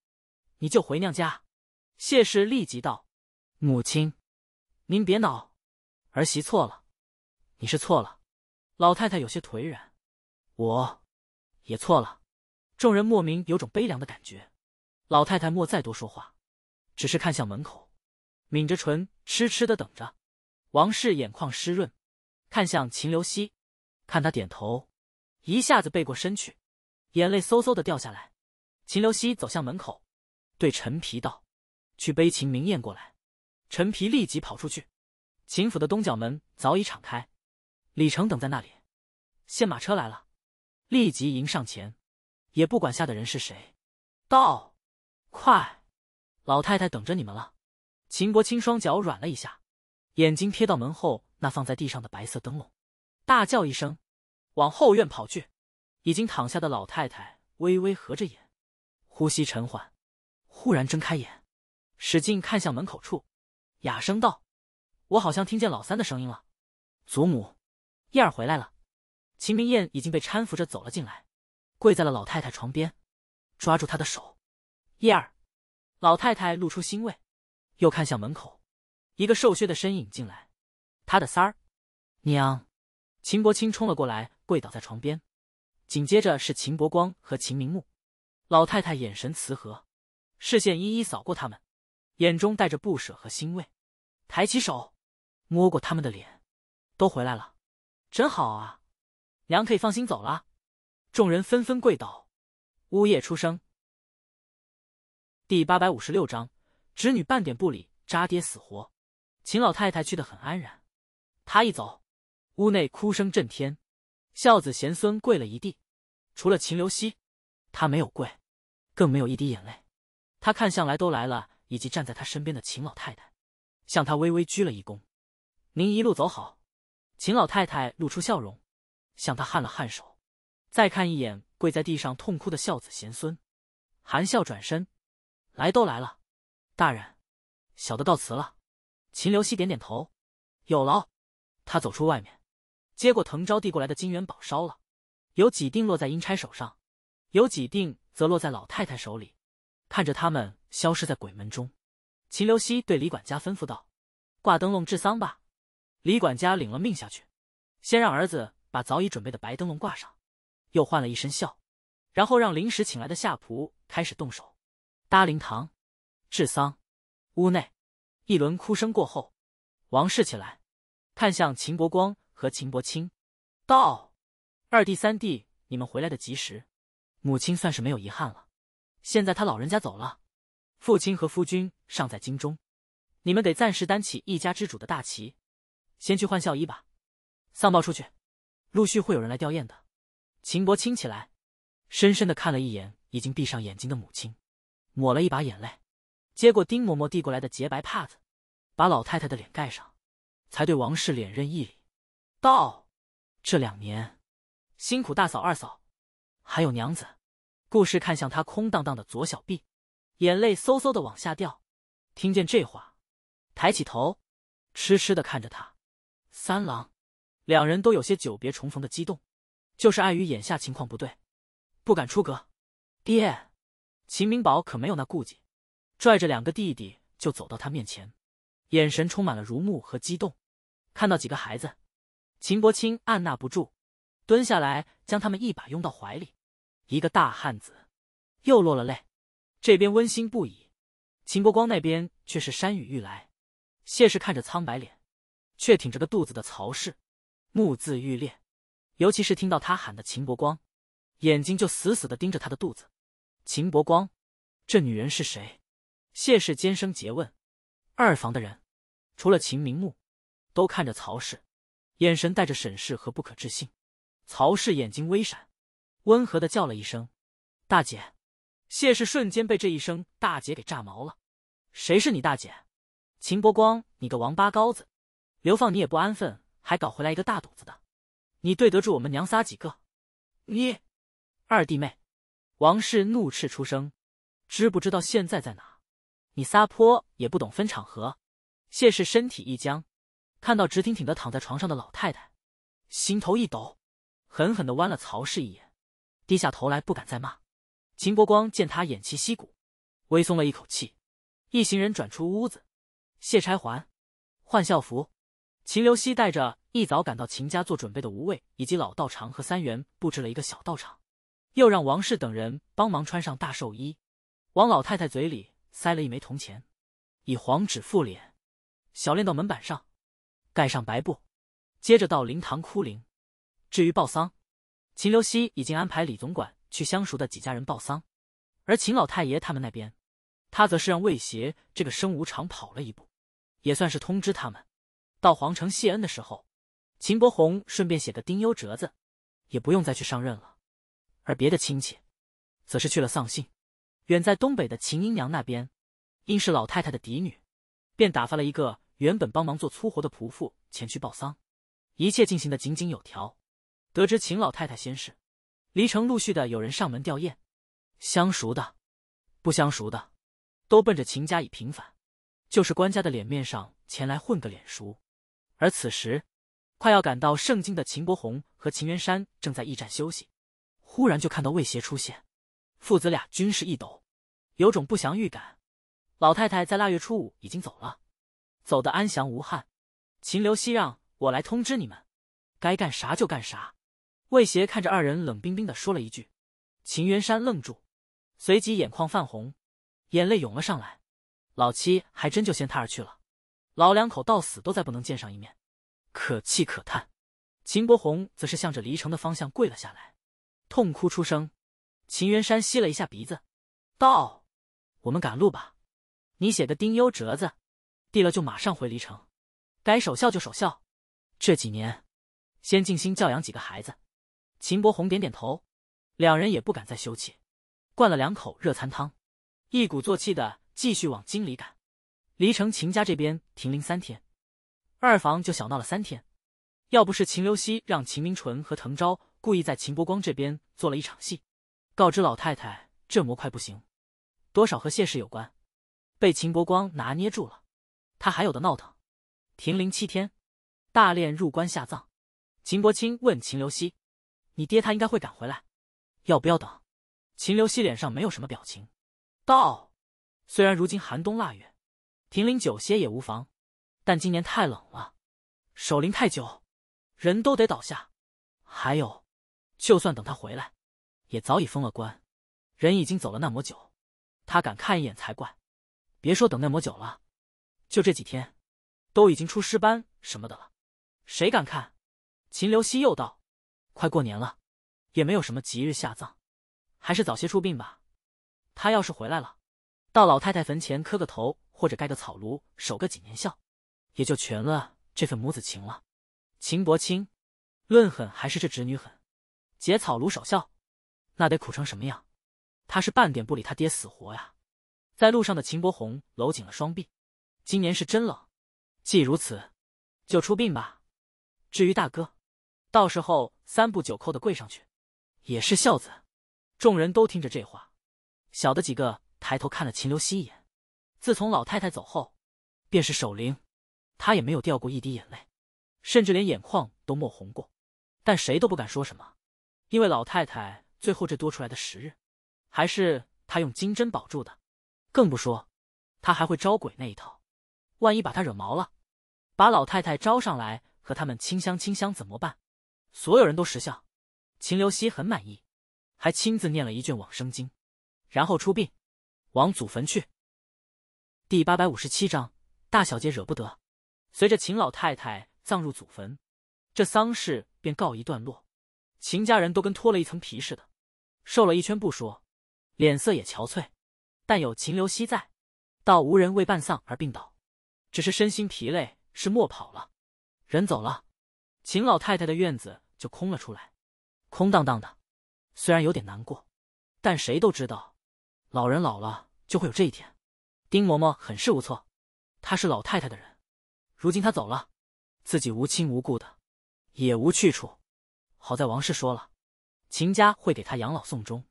你就回娘家。谢氏立即道：“母亲，您别恼，儿媳错了，你是错了。”老太太有些颓然。我，也错了。众人莫名有种悲凉的感觉。老太太莫再多说话，只是看向门口，抿着唇痴痴的等着。王氏眼眶湿润，看向秦流西，看他点头。一下子背过身去，眼泪嗖嗖的掉下来。秦流西走向门口，对陈皮道：“去背秦明燕过来。”陈皮立即跑出去。秦府的东角门早已敞开，李成等在那里。现马车来了，立即迎上前，也不管下的人是谁，到，快，老太太等着你们了。秦伯清双脚软了一下，眼睛瞥到门后那放在地上的白色灯笼，大叫一声。往后院跑去，已经躺下的老太太微微合着眼，呼吸沉缓，忽然睁开眼，使劲看向门口处，哑声道：“我好像听见老三的声音了。”祖母，燕儿回来了。秦明燕已经被搀扶着走了进来，跪在了老太太床边，抓住她的手。燕儿，老太太露出欣慰，又看向门口，一个瘦削的身影进来，她的三儿，娘。秦伯清冲了过来。跪倒在床边，紧接着是秦伯光和秦明目。老太太眼神慈和，视线一一扫过他们，眼中带着不舍和欣慰，抬起手，摸过他们的脸，都回来了，真好啊！娘可以放心走了。众人纷纷跪倒，呜咽出声。第八百五十六章：侄女半点不理渣爹死活。秦老太太去的很安然，她一走，屋内哭声震天。孝子贤孙跪了一地，除了秦流西，他没有跪，更没有一滴眼泪。他看向来都来了，以及站在他身边的秦老太太，向他微微鞠了一躬：“您一路走好。”秦老太太露出笑容，向他颔了颔首。再看一眼跪在地上痛哭的孝子贤孙，含笑转身：“来都来了，大人，小的告辞了。”秦刘西点点头：“有劳。”他走出外面。接过藤昭递过来的金元宝，烧了，有几锭落在阴差手上，有几锭则落在老太太手里。看着他们消失在鬼门中，秦留西对李管家吩咐道：“挂灯笼治丧吧。”李管家领了命下去，先让儿子把早已准备的白灯笼挂上，又换了一身孝，然后让临时请来的下仆开始动手搭灵堂、治丧。屋内一轮哭声过后，王氏起来，看向秦国光。和秦伯清，到，二弟三弟，你们回来的及时，母亲算是没有遗憾了。现在他老人家走了，父亲和夫君尚在京中，你们得暂时担起一家之主的大旗，先去换孝衣吧。丧报出去，陆续会有人来吊唁的。秦伯清起来，深深的看了一眼已经闭上眼睛的母亲，抹了一把眼泪，接过丁嬷嬷递过来的洁白帕子，把老太太的脸盖上，才对王氏脸认一礼。道，这两年，辛苦大嫂、二嫂，还有娘子。顾氏看向他空荡荡的左小臂，眼泪嗖嗖的往下掉。听见这话，抬起头，痴痴的看着他。三郎，两人都有些久别重逢的激动，就是碍于眼下情况不对，不敢出阁。爹，秦明宝可没有那顾忌，拽着两个弟弟就走到他面前，眼神充满了如沐和激动。看到几个孩子。秦伯清按捺不住，蹲下来将他们一把拥到怀里。一个大汉子，又落了泪。这边温馨不已，秦伯光那边却是山雨欲来。谢氏看着苍白脸，却挺着个肚子的曹氏，目字欲裂。尤其是听到他喊的秦伯光，眼睛就死死的盯着他的肚子。秦伯光，这女人是谁？谢氏尖声诘问。二房的人，除了秦明目，都看着曹氏。眼神带着审视和不可置信，曹氏眼睛微闪，温和的叫了一声：“大姐。”谢氏瞬间被这一声“大姐”给炸毛了：“谁是你大姐？秦伯光，你个王八羔子！流放你也不安分，还搞回来一个大肚子的，你对得住我们娘仨几个？你，二弟妹！”王氏怒斥出声：“知不知道现在在哪？你撒泼也不懂分场合。”谢氏身体一僵。看到直挺挺的躺在床上的老太太，心头一抖，狠狠的剜了曹氏一眼，低下头来不敢再骂。秦国光见他偃旗息鼓，微松了一口气。一行人转出屋子，卸钗环，换校服。秦刘西带着一早赶到秦家做准备的吴卫以及老道长和三元布置了一个小道场，又让王氏等人帮忙穿上大寿衣，往老太太嘴里塞了一枚铜钱，以黄纸覆脸，小练到门板上。盖上白布，接着到灵堂哭灵。至于报丧，秦流西已经安排李总管去相熟的几家人报丧，而秦老太爷他们那边，他则是让魏邪这个生无常跑了一步，也算是通知他们。到皇城谢恩的时候，秦伯宏顺便写个丁忧折子，也不用再去上任了。而别的亲戚，则是去了丧信。远在东北的秦姨娘那边，因是老太太的嫡女，便打发了一个。原本帮忙做粗活的仆妇前去报丧，一切进行的井井有条。得知秦老太太先逝，离城陆续的有人上门吊唁，相熟的，不相熟的，都奔着秦家以平反，就是官家的脸面上前来混个脸熟。而此时，快要赶到盛京的秦伯鸿和秦元山正在驿站休息，忽然就看到魏邪出现，父子俩均是一抖，有种不祥预感。老太太在腊月初五已经走了。走得安详无憾，秦刘熙让我来通知你们，该干啥就干啥。魏邪看着二人，冷冰冰的说了一句：“秦元山愣住，随即眼眶泛红，眼泪涌了上来。老七还真就先他而去了，老两口到死都再不能见上一面，可气可叹。”秦伯宏则是向着离城的方向跪了下来，痛哭出声。秦元山吸了一下鼻子，道：“我们赶路吧，你写的丁忧折子。”地了就马上回离城，该守孝就守孝，这几年，先静心教养几个孩子。秦伯宏点点头，两人也不敢再休憩，灌了两口热餐汤，一鼓作气的继续往京里赶。离城秦家这边停灵三天，二房就小闹了三天。要不是秦留溪让秦明纯和滕昭故意在秦伯光这边做了一场戏，告知老太太这模块不行，多少和谢氏有关，被秦伯光拿捏住了。他还有的闹腾，停灵七天，大炼入棺下葬。秦伯清问秦流西：“你爹他应该会赶回来，要不要等？”秦流西脸上没有什么表情，道：“虽然如今寒冬腊月，停灵久些也无妨，但今年太冷了，守灵太久，人都得倒下。还有，就算等他回来，也早已封了棺，人已经走了那么久，他敢看一眼才怪。别说等那么久了。”就这几天，都已经出尸班什么的了，谁敢看？秦流希又道：“快过年了，也没有什么吉日下葬，还是早些出殡吧。他要是回来了，到老太太坟前磕个头，或者盖个草庐，守个几年孝，也就全了这份母子情了。”秦伯清，论狠还是这侄女狠，结草庐守孝，那得苦成什么样？他是半点不理他爹死活呀。在路上的秦伯红搂紧了双臂。今年是真冷，既如此，就出殡吧。至于大哥，到时候三步九叩的跪上去，也是孝子。众人都听着这话，小的几个抬头看了秦刘西一眼。自从老太太走后，便是守灵，他也没有掉过一滴眼泪，甚至连眼眶都没红过。但谁都不敢说什么，因为老太太最后这多出来的时日，还是他用金针保住的。更不说，他还会招鬼那一套。万一把他惹毛了，把老太太招上来和他们亲香亲香怎么办？所有人都识相，秦流西很满意，还亲自念了一卷往生经，然后出殡往祖坟去。第八百五十七章大小姐惹不得。随着秦老太太葬入祖坟，这丧事便告一段落。秦家人都跟脱了一层皮似的，瘦了一圈不说，脸色也憔悴。但有秦流西在，倒无人为办丧而病倒。只是身心疲累，是莫跑了。人走了，秦老太太的院子就空了出来，空荡荡的。虽然有点难过，但谁都知道，老人老了就会有这一天。丁嬷嬷很是无措，她是老太太的人，如今她走了，自己无亲无故的，也无去处。好在王氏说了，秦家会给她养老送终，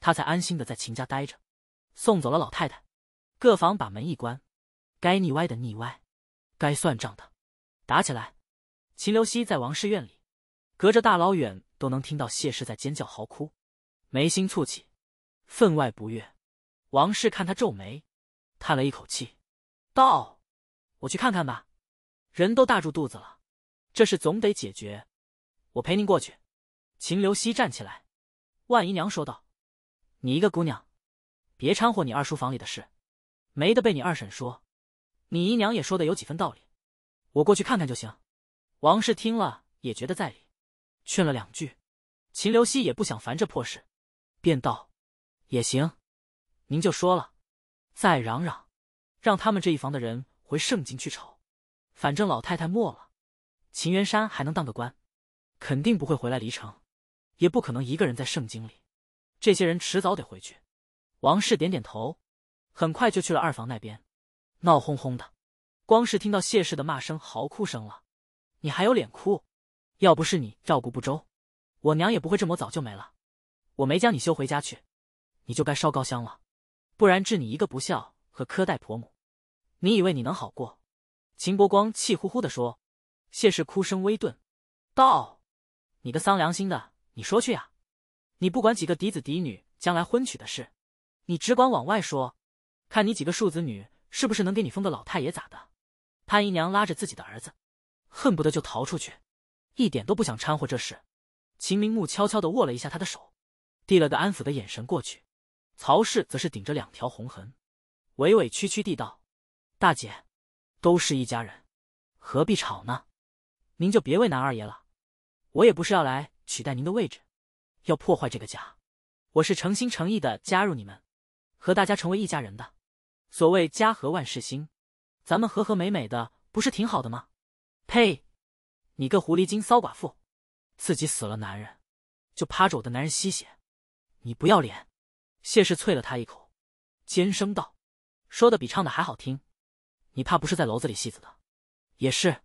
她才安心的在秦家待着。送走了老太太，各房把门一关。该腻歪的腻歪，该算账的打起来。秦流西在王氏院里，隔着大老远都能听到谢氏在尖叫嚎哭，眉心蹙起，分外不悦。王氏看他皱眉，叹了一口气，道：“我去看看吧，人都大住肚子了，这事总得解决。我陪您过去。”秦流西站起来，万姨娘说道：“你一个姑娘，别掺和你二叔房里的事，没得被你二婶说。”你姨娘也说的有几分道理，我过去看看就行。王氏听了也觉得在理，劝了两句。秦流西也不想烦这破事，便道：“也行，您就说了，再嚷嚷，让他们这一房的人回圣京去吵。反正老太太没了，秦元山还能当个官，肯定不会回来离城，也不可能一个人在圣京里。这些人迟早得回去。”王氏点点头，很快就去了二房那边。闹哄哄的，光是听到谢氏的骂声、嚎哭声了，你还有脸哭？要不是你照顾不周，我娘也不会这么早就没了。我没将你休回家去，你就该烧高香了。不然治你一个不孝和苛待婆母，你以为你能好过？秦伯光气呼呼的说。谢氏哭声微顿，道：“你个丧良心的，你说去呀？你不管几个嫡子嫡女将来婚娶的事，你只管往外说，看你几个庶子女。”是不是能给你封个老太爷咋的？潘姨娘拉着自己的儿子，恨不得就逃出去，一点都不想掺和这事。秦明目悄悄的握了一下他的手，递了个安抚的眼神过去。曹氏则是顶着两条红痕，委委屈屈地道：“大姐，都是一家人，何必吵呢？您就别为难二爷了。我也不是要来取代您的位置，要破坏这个家。我是诚心诚意的加入你们，和大家成为一家人的。”所谓家和万事兴，咱们和和美美的不是挺好的吗？呸！你个狐狸精、骚寡妇，自己死了男人，就趴着我的男人吸血，你不要脸！谢氏啐了他一口，尖声道：“说的比唱的还好听，你怕不是在楼子里戏子的？也是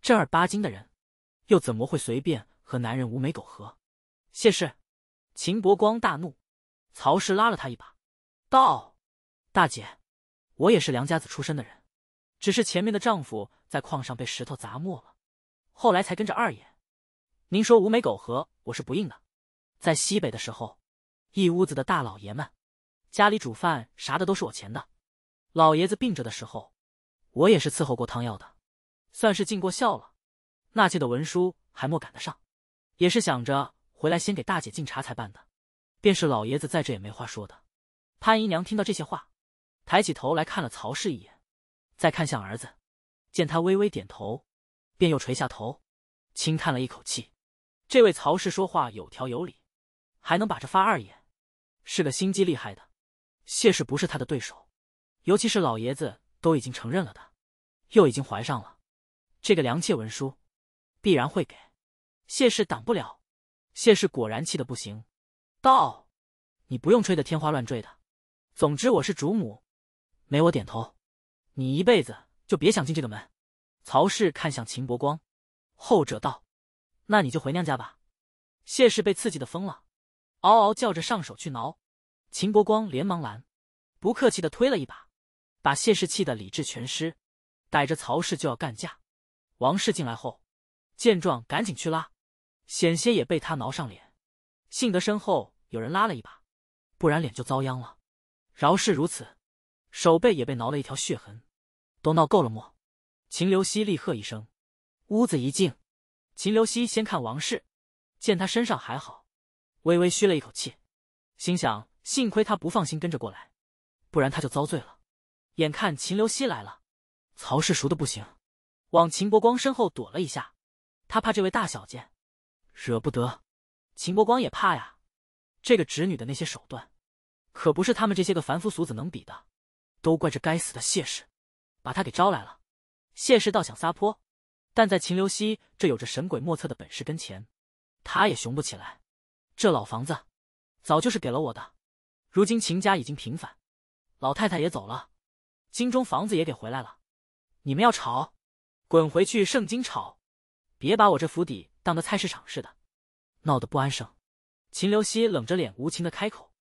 正儿八经的人，又怎么会随便和男人无美苟合？”谢氏，秦伯光大怒，曹氏拉了他一把，道：“大姐。”我也是良家子出身的人，只是前面的丈夫在矿上被石头砸没了，后来才跟着二爷。您说无美苟合，我是不应的。在西北的时候，一屋子的大老爷们，家里煮饭啥的都是我钱的。老爷子病着的时候，我也是伺候过汤药的，算是尽过孝了。纳妾的文书还没赶得上，也是想着回来先给大姐敬茶才办的。便是老爷子在这也没话说的。潘姨娘听到这些话。抬起头来看了曹氏一眼，再看向儿子，见他微微点头，便又垂下头，轻叹了一口气。这位曹氏说话有条有理，还能把这发二爷，是个心机厉害的。谢氏不是他的对手，尤其是老爷子都已经承认了的，又已经怀上了，这个良妾文书必然会给，谢氏挡不了。谢氏果然气得不行，道：“你不用吹得天花乱坠的，总之我是主母。”没我点头，你一辈子就别想进这个门。曹氏看向秦伯光，后者道：“那你就回娘家吧。”谢氏被刺激的疯了，嗷嗷叫着上手去挠。秦伯光连忙拦，不客气的推了一把，把谢氏气的理智全失，逮着曹氏就要干架。王氏进来后，见状赶紧去拉，险些也被他挠上脸，幸得身后有人拉了一把，不然脸就遭殃了。饶是如此。手背也被挠了一条血痕，都闹够了么？秦流西厉喝一声，屋子一静。秦流西先看王氏，见他身上还好，微微吁了一口气，心想：幸亏他不放心跟着过来，不然他就遭罪了。眼看秦流西来了，曹氏熟的不行，往秦伯光身后躲了一下，他怕这位大小姐，惹不得。秦伯光也怕呀，这个侄女的那些手段，可不是他们这些个凡夫俗子能比的。都怪这该死的谢氏，把他给招来了。谢氏倒想撒泼，但在秦留西这有着神鬼莫测的本事跟前，他也雄不起来。这老房子，早就是给了我的。如今秦家已经平反，老太太也走了，京中房子也给回来了。你们要吵，滚回去圣京吵，别把我这府邸当个菜市场似的，闹得不安生。秦流西冷着脸，无情的开口。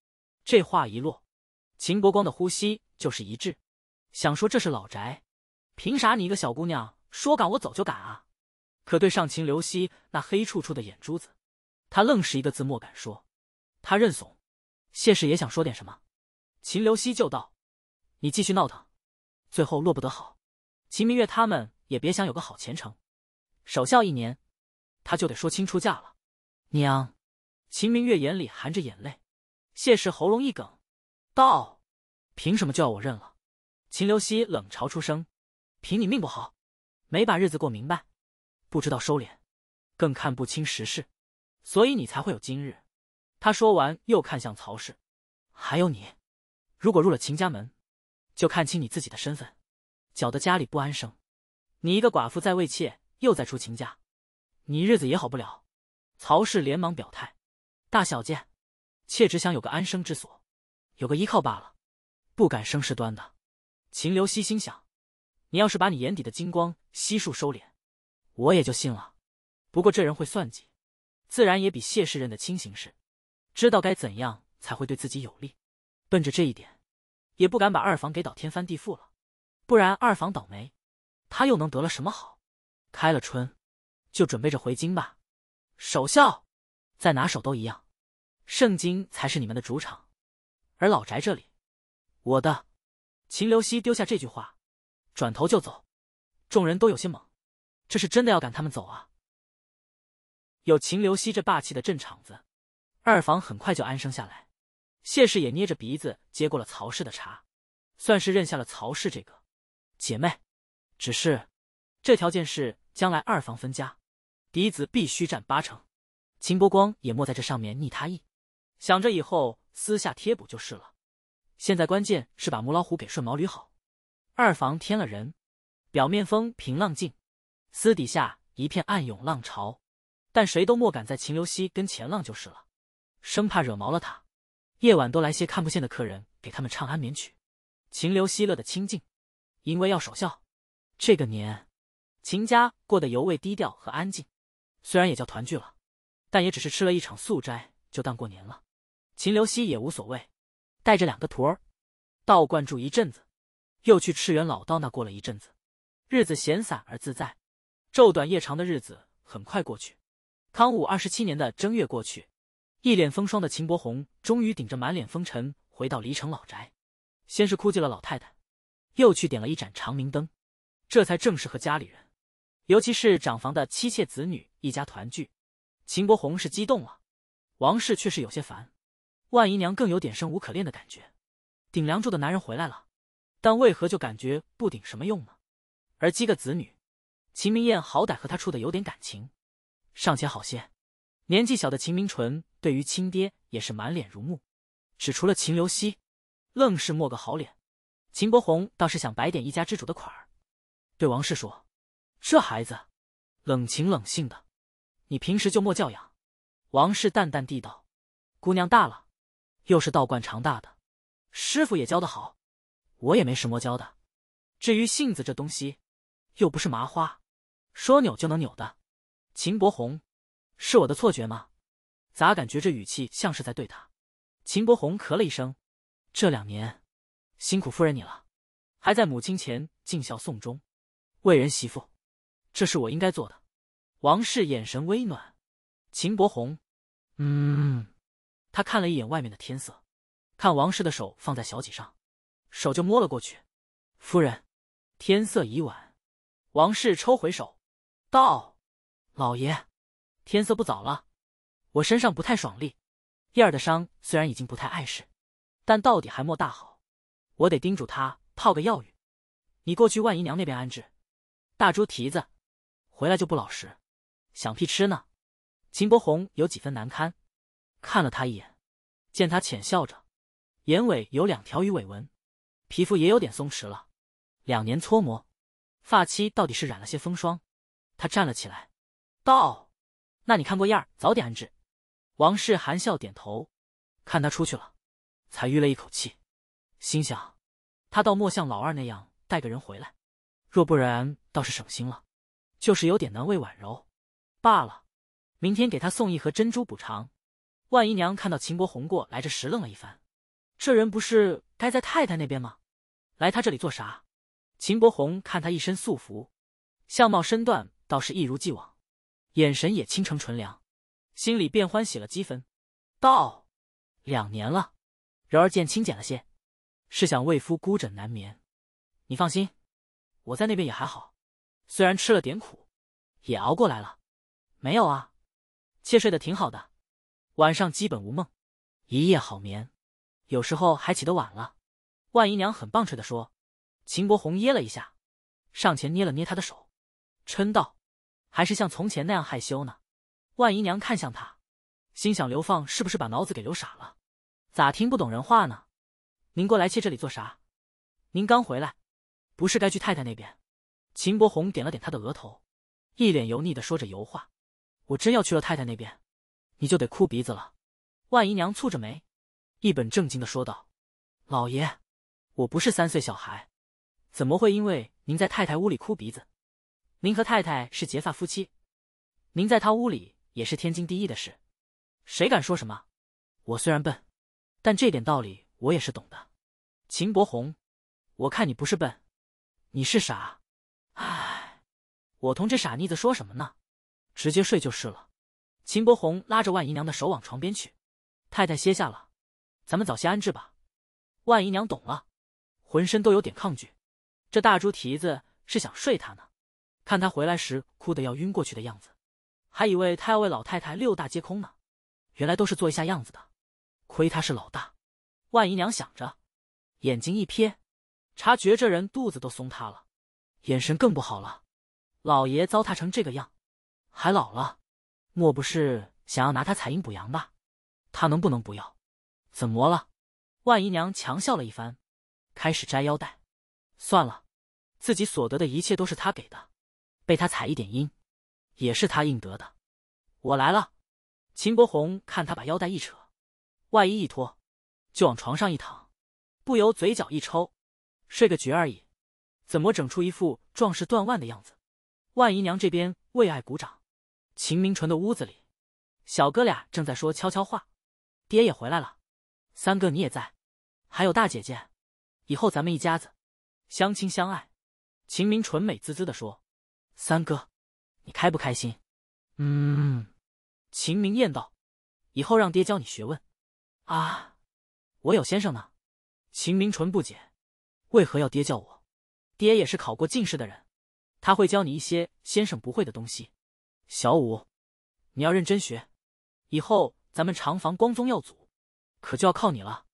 这话一落，秦伯光的呼吸。就是一致，想说这是老宅，凭啥你一个小姑娘说赶我走就赶啊？可对上秦刘西那黑处处的眼珠子，他愣是一个字莫敢说，他认怂。谢氏也想说点什么，秦刘西就道：“你继续闹腾，最后落不得好，秦明月他们也别想有个好前程。守孝一年，他就得说清出嫁了。”娘，秦明月眼里含着眼泪，谢氏喉咙一哽，道。凭什么就要我认了？秦刘西冷嘲出声：“凭你命不好，没把日子过明白，不知道收敛，更看不清时事，所以你才会有今日。”他说完，又看向曹氏：“还有你，如果入了秦家门，就看清你自己的身份，搅得家里不安生。你一个寡妇在位妾，又在出秦家，你日子也好不了。”曹氏连忙表态：“大小姐，妾只想有个安生之所，有个依靠罢了。”不敢生事端的，秦流西心想：“你要是把你眼底的金光悉数收敛，我也就信了。不过这人会算计，自然也比谢世人的清醒事，知道该怎样才会对自己有利。奔着这一点，也不敢把二房给倒天翻地覆了，不然二房倒霉，他又能得了什么好？开了春，就准备着回京吧。守孝，在哪守都一样，圣京才是你们的主场，而老宅这里。”我的，秦流西丢下这句话，转头就走。众人都有些懵，这是真的要赶他们走啊？有秦流西这霸气的镇场子，二房很快就安生下来。谢氏也捏着鼻子接过了曹氏的茶，算是认下了曹氏这个姐妹。只是，这条件是将来二房分家，嫡子必须占八成。秦伯光也莫在这上面逆他意，想着以后私下贴补就是了。现在关键是把母老虎给顺毛捋好，二房添了人，表面风平浪静，私底下一片暗涌浪潮，但谁都莫敢在秦流西跟前浪就是了，生怕惹毛了他。夜晚都来些看不见的客人给他们唱安眠曲，秦流西乐得清静，因为要守孝，这个年，秦家过得尤为低调和安静。虽然也叫团聚了，但也只是吃了一场素斋就当过年了。秦流西也无所谓。带着两个徒儿，道观住一阵子，又去赤元老道那过了一阵子，日子闲散而自在。昼短夜长的日子很快过去，康武二十七年的正月过去，一脸风霜的秦伯宏终于顶着满脸风尘回到黎城老宅，先是哭祭了老太太，又去点了一盏长明灯，这才正式和家里人，尤其是长房的妻妾子女一家团聚。秦伯宏是激动了，王氏却是有些烦。万姨娘更有点生无可恋的感觉，顶梁柱的男人回来了，但为何就感觉不顶什么用呢？而几个子女，秦明艳好歹和他处的有点感情，尚且好些。年纪小的秦明纯对于亲爹也是满脸如目，只除了秦流希，愣是没个好脸。秦伯宏倒是想摆点一家之主的款儿，对王氏说：“这孩子，冷情冷性，的你平时就莫教养。”王氏淡淡地道：“姑娘大了。”又是道观长大的，师傅也教的好，我也没什么教的。至于性子这东西，又不是麻花，说扭就能扭的。秦伯宏，是我的错觉吗？咋感觉这语气像是在对他？秦伯宏咳了一声，这两年辛苦夫人你了，还在母亲前尽孝送终，为人媳妇，这是我应该做的。王氏眼神微暖，秦伯宏，嗯。他看了一眼外面的天色，看王氏的手放在小几上，手就摸了过去。夫人，天色已晚。王氏抽回手，道：“老爷，天色不早了，我身上不太爽利。燕儿的伤虽然已经不太碍事，但到底还莫大好，我得叮嘱她泡个药浴。你过去万姨娘那边安置。大猪蹄子，回来就不老实，想屁吃呢。”秦伯宏有几分难堪。看了他一眼，见他浅笑着，眼尾有两条鱼尾纹，皮肤也有点松弛了。两年搓磨，发妻到底是染了些风霜。他站了起来，道：“那你看过燕儿，早点安置。”王氏含笑点头，看他出去了，才吁了一口气，心想：他倒莫像老二那样带个人回来，若不然倒是省心了，就是有点难为婉柔。罢了，明天给他送一盒珍珠补偿。万姨娘看到秦伯红过来这时愣了一番，这人不是该在太太那边吗？来他这里做啥？秦伯红看他一身素服，相貌身段倒是一如既往，眼神也清澄纯良，心里便欢喜了几分。道：“两年了，柔儿见清减了些，是想为夫孤枕难眠。你放心，我在那边也还好，虽然吃了点苦，也熬过来了。没有啊，妾睡得挺好的。晚上基本无梦，一夜好眠，有时候还起得晚了。万姨娘很棒槌地说，秦伯红噎了一下，上前捏了捏她的手，嗔道：“还是像从前那样害羞呢。”万姨娘看向他，心想：刘放是不是把脑子给留傻了？咋听不懂人话呢？您过来妾这里做啥？您刚回来，不是该去太太那边？秦伯红点了点他的额头，一脸油腻的说着油话：“我真要去了太太那边。”你就得哭鼻子了，万姨娘蹙着眉，一本正经的说道：“老爷，我不是三岁小孩，怎么会因为您在太太屋里哭鼻子？您和太太是结发夫妻，您在他屋里也是天经地义的事。谁敢说什么？我虽然笨，但这点道理我也是懂的。”秦伯红，我看你不是笨，你是傻。唉，我同这傻妮子说什么呢？直接睡就是了。秦伯红拉着万姨娘的手往床边去，太太歇下了，咱们早些安置吧。万姨娘懂了，浑身都有点抗拒。这大猪蹄子是想睡她呢，看他回来时哭得要晕过去的样子，还以为他要为老太太六大皆空呢。原来都是做一下样子的，亏他是老大。万姨娘想着，眼睛一瞥，察觉这人肚子都松塌了，眼神更不好了。老爷糟蹋成这个样，还老了。莫不是想要拿他采阴补阳吧？他能不能不要？怎么了？万姨娘强笑了一番，开始摘腰带。算了，自己所得的一切都是他给的，被他采一点阴，也是他应得的。我来了。秦伯红看他把腰带一扯，外衣一脱，就往床上一躺，不由嘴角一抽。睡个觉而已，怎么整出一副壮士断腕的样子？万姨娘这边为爱鼓掌。秦明纯的屋子里，小哥俩正在说悄悄话。爹也回来了，三哥你也在，还有大姐姐。以后咱们一家子相亲相爱。秦明纯美滋滋的说：“三哥，你开不开心？”“嗯。”秦明燕道：“以后让爹教你学问。”“啊，我有先生呢。”秦明纯不解：“为何要爹叫我？爹也是考过进士的人，他会教你一些先生不会的东西。”小五，你要认真学，以后咱们长房光宗耀祖，可就要靠你了。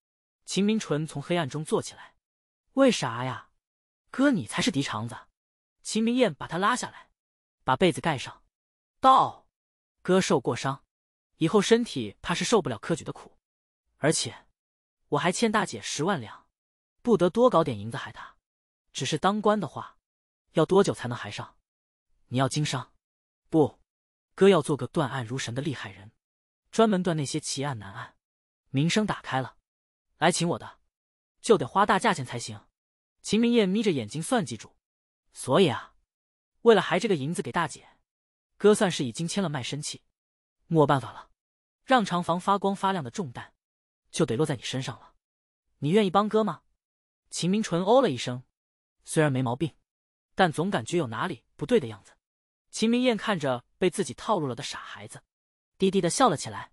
秦明纯从黑暗中坐起来，为啥呀？哥，你才是嫡长子。秦明燕把他拉下来，把被子盖上，道：“哥受过伤，以后身体怕是受不了科举的苦，而且我还欠大姐十万两，不得多搞点银子还她。只是当官的话，要多久才能还上？你要经商，不？”哥要做个断案如神的厉害人，专门断那些奇案难案，名声打开了，来请我的，就得花大价钱才行。秦明艳眯着眼睛算计住，所以啊，为了还这个银子给大姐，哥算是已经签了卖身契，没办法了，让长房发光发亮的重担，就得落在你身上了。你愿意帮哥吗？秦明纯哦了一声，虽然没毛病，但总感觉有哪里不对的样子。秦明艳看着。被自己套路了的傻孩子，低低的笑了起来。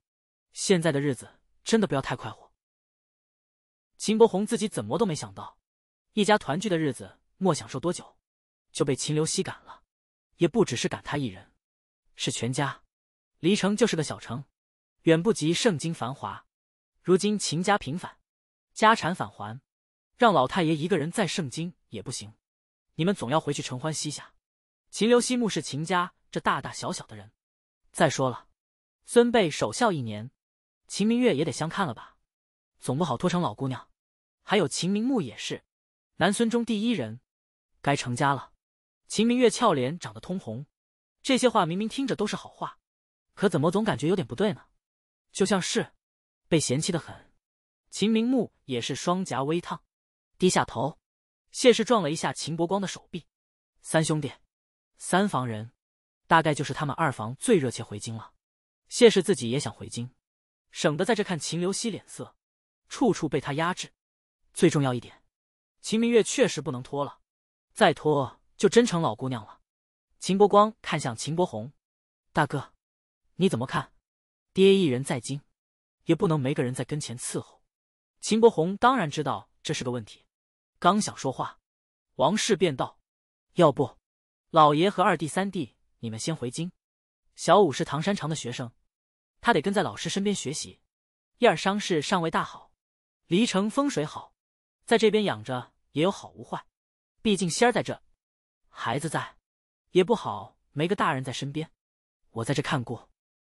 现在的日子真的不要太快活。秦伯宏自己怎么都没想到，一家团聚的日子莫享受多久，就被秦刘西赶了。也不只是赶他一人，是全家。离城就是个小城，远不及盛京繁华。如今秦家平反，家产返还，让老太爷一个人在盛京也不行。你们总要回去承欢膝下。秦刘西目视秦家。这大大小小的人，再说了，孙辈守孝一年，秦明月也得相看了吧，总不好拖成老姑娘。还有秦明牧也是，南孙中第一人，该成家了。秦明月俏脸长得通红，这些话明明听着都是好话，可怎么总感觉有点不对呢？就像是被嫌弃的很。秦明牧也是双颊微烫，低下头，谢氏撞了一下秦伯光的手臂。三兄弟，三房人。大概就是他们二房最热切回京了，谢氏自己也想回京，省得在这看秦刘西脸色，处处被他压制。最重要一点，秦明月确实不能拖了，再拖就真成老姑娘了。秦伯光看向秦伯红，大哥，你怎么看？爹一人在京，也不能没个人在跟前伺候。秦伯红当然知道这是个问题，刚想说话，王氏便道：“要不，老爷和二弟、三弟。”你们先回京，小五是唐山长的学生，他得跟在老师身边学习。燕儿伤势尚未大好，离城风水好，在这边养着也有好无坏。毕竟仙儿在这，孩子在，也不好没个大人在身边。我在这看过，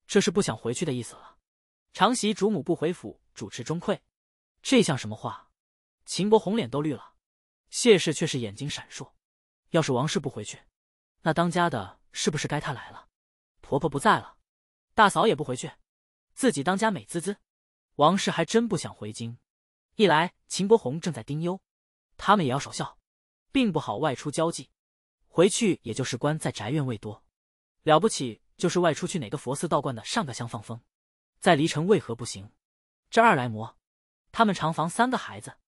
这是不想回去的意思了。常喜主母不回府主持中馈，这像什么话？秦伯红脸都绿了，谢氏却是眼睛闪烁。要是王氏不回去，那当家的。是不是该他来了？婆婆不在了，大嫂也不回去，自己当家美滋滋。王氏还真不想回京，一来秦伯鸿正在丁忧，他们也要守孝，并不好外出交际。回去也就是关在宅院未多，了不起就是外出去哪个佛寺道观的上个香放风，在离城为何不行？这二来么，他们长房三个孩子，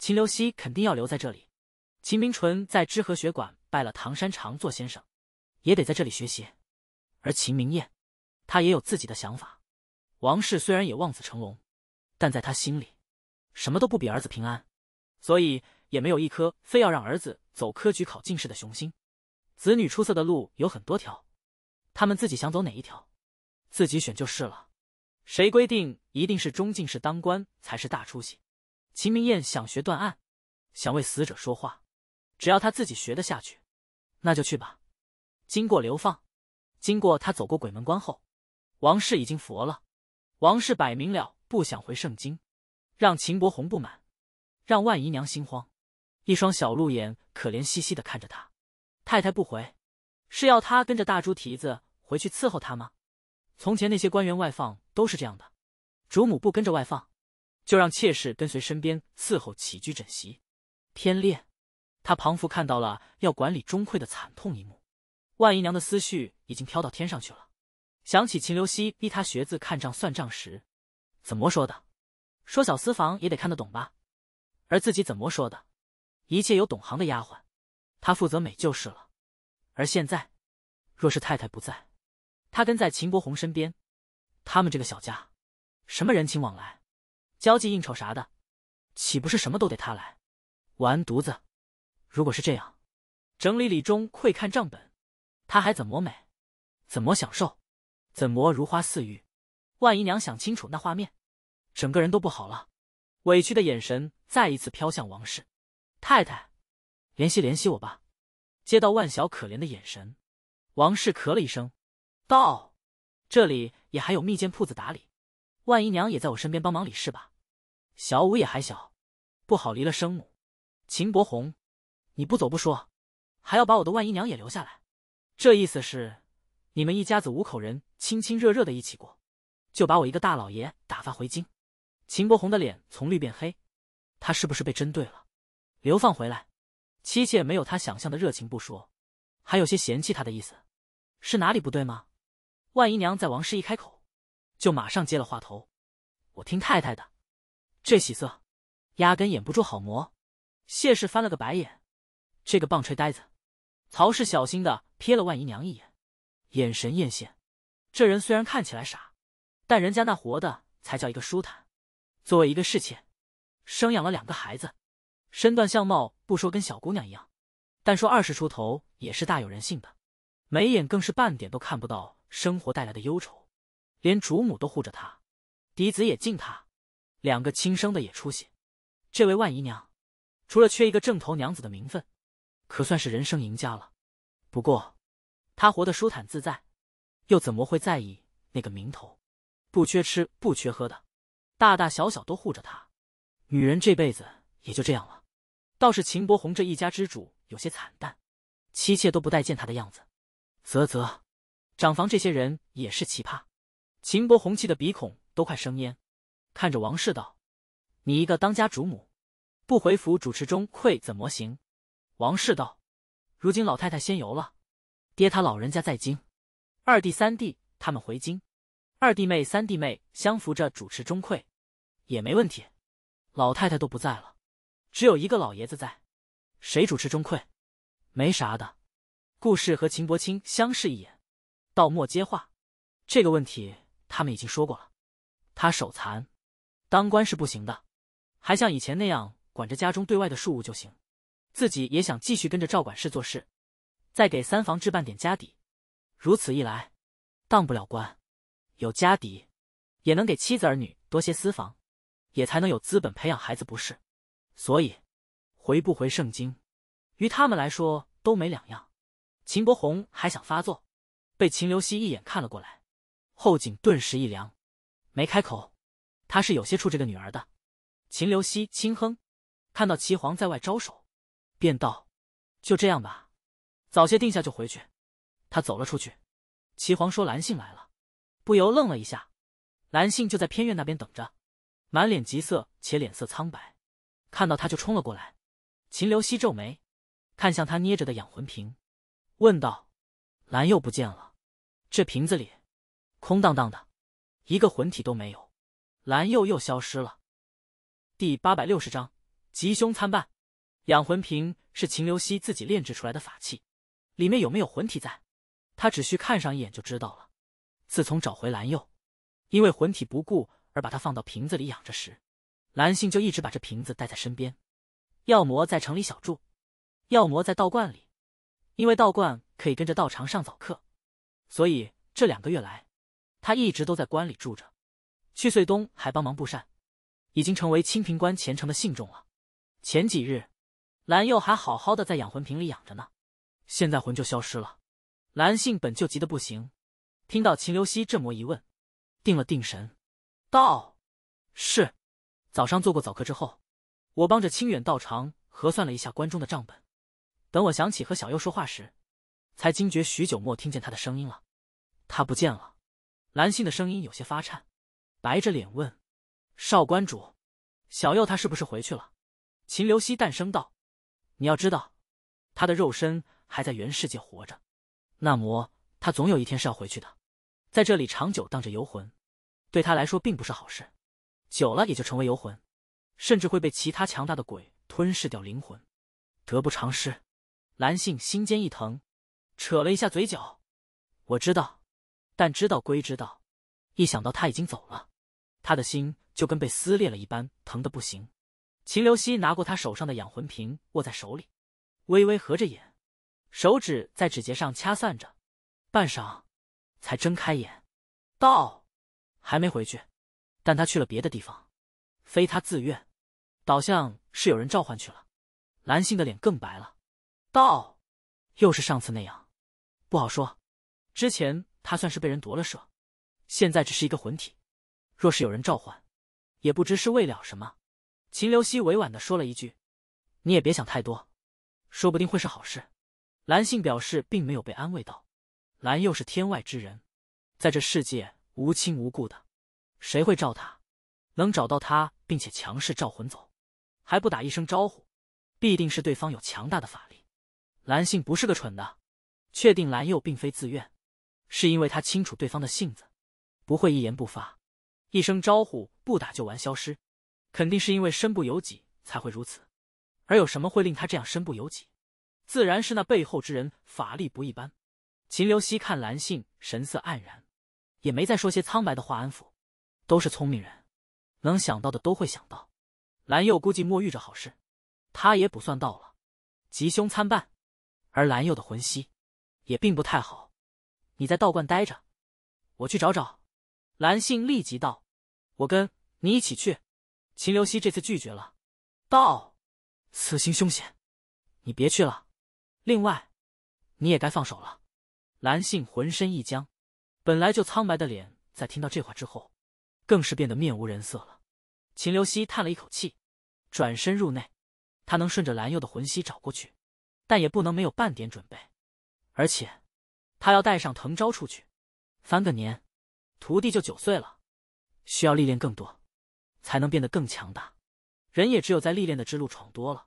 秦留西肯定要留在这里，秦明纯在知和学馆拜了唐山长作先生。也得在这里学习，而秦明燕，她也有自己的想法。王氏虽然也望子成龙，但在她心里，什么都不比儿子平安，所以也没有一颗非要让儿子走科举考进士的雄心。子女出色的路有很多条，他们自己想走哪一条，自己选就是了。谁规定一定是中进士当官才是大出息？秦明燕想学断案，想为死者说话，只要他自己学得下去，那就去吧。经过流放，经过他走过鬼门关后，王氏已经佛了。王氏摆明了不想回圣京，让秦伯红不满，让万姨娘心慌，一双小鹿眼可怜兮兮的看着他。太太不回，是要他跟着大猪蹄子回去伺候他吗？从前那些官员外放都是这样的，主母不跟着外放，就让妾室跟随身边伺候起居枕席。天烈，他仿佛看到了要管理钟馗的惨痛一幕。万姨娘的思绪已经飘到天上去了，想起秦留西逼她学字看账算账时，怎么说的？说小私房也得看得懂吧。而自己怎么说的？一切有懂行的丫鬟，她负责美就是了。而现在，若是太太不在，她跟在秦伯鸿身边，他们这个小家，什么人情往来、交际应酬啥的，岂不是什么都得她来？完犊子！如果是这样，整理理中窥看账本。她还怎么美，怎么享受，怎么如花似玉？万姨娘想清楚那画面，整个人都不好了，委屈的眼神再一次飘向王氏太太，联系联系我吧。接到万小可怜的眼神，王氏咳了一声，道：“这里也还有蜜饯铺子打理，万姨娘也在我身边帮忙理事吧。小五也还小，不好离了生母。秦伯宏，你不走不说，还要把我的万姨娘也留下来。”这意思是，你们一家子五口人亲亲热热的一起过，就把我一个大老爷打发回京。秦伯红的脸从绿变黑，他是不是被针对了？流放回来，妻妾没有他想象的热情不说，还有些嫌弃他的意思，是哪里不对吗？万姨娘在王氏一开口，就马上接了话头，我听太太的，这喜色，压根掩不住好魔。谢氏翻了个白眼，这个棒槌呆子。曹氏小心的瞥了万姨娘一眼，眼神艳羡。这人虽然看起来傻，但人家那活的才叫一个舒坦。作为一个侍妾，生养了两个孩子，身段相貌不说跟小姑娘一样，但说二十出头也是大有人性的。眉眼更是半点都看不到生活带来的忧愁，连主母都护着他，嫡子也敬他，两个亲生的也出息。这位万姨娘，除了缺一个正头娘子的名分。可算是人生赢家了，不过，他活得舒坦自在，又怎么会在意那个名头？不缺吃不缺喝的，大大小小都护着他。女人这辈子也就这样了。倒是秦伯宏这一家之主有些惨淡，妻妾都不待见他的样子。啧啧，长房这些人也是奇葩。秦伯宏气的鼻孔都快生烟，看着王氏道：“你一个当家主母，不回府主持中馈怎么行？”王氏道：“如今老太太仙游了，爹他老人家在京，二弟、三弟他们回京，二弟妹、三弟妹相扶着主持中馈，也没问题。老太太都不在了，只有一个老爷子在，谁主持中馈？没啥的。”顾氏和秦伯清相视一眼，道：“莫接话，这个问题他们已经说过了。他手残，当官是不行的，还像以前那样管着家中对外的事务就行。”自己也想继续跟着赵管事做事，再给三房置办点家底，如此一来，当不了官，有家底，也能给妻子儿女多些私房，也才能有资本培养孩子，不是？所以，回不回圣经，于他们来说都没两样。秦伯鸿还想发作，被秦刘熙一眼看了过来，后颈顿时一凉，没开口，他是有些怵这个女儿的。秦刘熙轻哼，看到齐皇在外招手。便道：“就这样吧，早些定下就回去。”他走了出去。齐黄说：“蓝信来了。”不由愣了一下。蓝信就在偏院那边等着，满脸急色且脸色苍白，看到他就冲了过来。秦流西皱眉，看向他捏着的养魂瓶，问道：“蓝又不见了，这瓶子里空荡荡的，一个魂体都没有。蓝又又消失了。”第八百六十章，吉凶参半。养魂瓶是秦流溪自己炼制出来的法器，里面有没有魂体在？他只需看上一眼就知道了。自从找回蓝佑，因为魂体不顾而把他放到瓶子里养着时，蓝信就一直把这瓶子带在身边。药魔在城里小住，药魔在道观里，因为道观可以跟着道长上早课，所以这两个月来，他一直都在观里住着。去岁东还帮忙布善，已经成为清平观虔诚的信众了。前几日。蓝佑还好好的在养魂瓶里养着呢，现在魂就消失了。蓝信本就急得不行，听到秦流西这么一问，定了定神，道：“是，早上做过早课之后，我帮着清远道长核算了一下关中的账本。等我想起和小佑说话时，才惊觉许久莫听见他的声音了，他不见了。”蓝信的声音有些发颤，白着脸问：“少关主，小佑他是不是回去了？”秦流西淡声道。你要知道，他的肉身还在原世界活着，那么他总有一天是要回去的。在这里长久当着游魂，对他来说并不是好事，久了也就成为游魂，甚至会被其他强大的鬼吞噬掉灵魂，得不偿失。蓝信心尖一疼，扯了一下嘴角。我知道，但知道归知道，一想到他已经走了，他的心就跟被撕裂了一般，疼得不行。秦流希拿过他手上的养魂瓶，握在手里，微微合着眼，手指在指节上掐算着，半晌，才睁开眼，道：“还没回去，但他去了别的地方，非他自愿，倒像是有人召唤去了。”蓝信的脸更白了，道：“又是上次那样，不好说。之前他算是被人夺了舍，现在只是一个魂体，若是有人召唤，也不知是为了什么。”秦流西委婉的说了一句：“你也别想太多，说不定会是好事。”蓝信表示并没有被安慰到。蓝又是天外之人，在这世界无亲无故的，谁会罩他？能找到他并且强势召魂走，还不打一声招呼，必定是对方有强大的法力。蓝信不是个蠢的，确定蓝佑并非自愿，是因为他清楚对方的性子，不会一言不发，一声招呼不打就完消失。肯定是因为身不由己才会如此，而有什么会令他这样身不由己？自然是那背后之人法力不一般。秦留西看蓝信神色黯然，也没再说些苍白的话安抚。都是聪明人，能想到的都会想到。蓝佑估计墨玉这好事，他也不算到了，吉凶参半。而蓝佑的魂息也并不太好。你在道观待着，我去找找。蓝信立即道：“我跟你一起去。”秦流希这次拒绝了，道：“此行凶险，你别去了。另外，你也该放手了。”蓝信浑身一僵，本来就苍白的脸，在听到这话之后，更是变得面无人色了。秦流希叹了一口气，转身入内。他能顺着蓝佑的魂息找过去，但也不能没有半点准备。而且，他要带上藤昭出去。翻个年，徒弟就九岁了，需要历练更多。才能变得更强大，人也只有在历练的之路闯多了，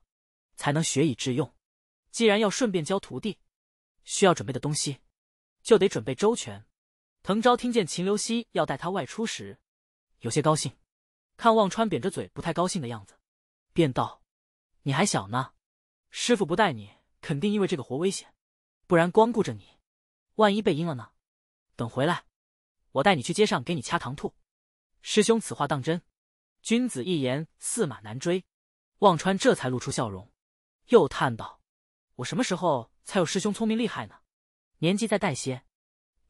才能学以致用。既然要顺便教徒弟，需要准备的东西，就得准备周全。藤昭听见秦流西要带他外出时，有些高兴，看忘川扁着嘴不太高兴的样子，便道：“你还小呢，师傅不带你，肯定因为这个活危险，不然光顾着你，万一被阴了呢？等回来，我带你去街上给你掐糖兔。”师兄此话当真？君子一言，驷马难追。忘川这才露出笑容，又叹道：“我什么时候才有师兄聪明厉害呢？年纪再大些，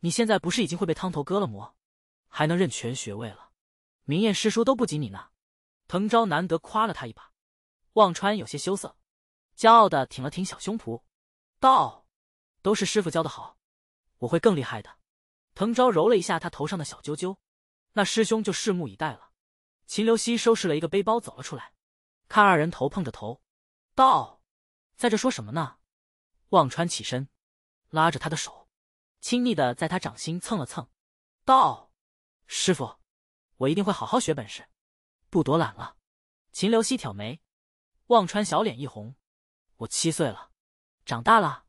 你现在不是已经会被汤头割了魔，还能认全学位了？明艳师叔都不及你呢。”藤昭难得夸了他一把，忘川有些羞涩，骄傲的挺了挺小胸脯，道：“都是师傅教的好，我会更厉害的。”藤昭揉了一下他头上的小揪揪，那师兄就拭目以待了。秦流西收拾了一个背包走了出来，看二人头碰着头，道：“在这说什么呢？”忘川起身，拉着他的手，亲昵的在他掌心蹭了蹭，道：“师傅，我一定会好好学本事，不躲懒了。”秦流西挑眉，忘川小脸一红：“我七岁了，长大了。”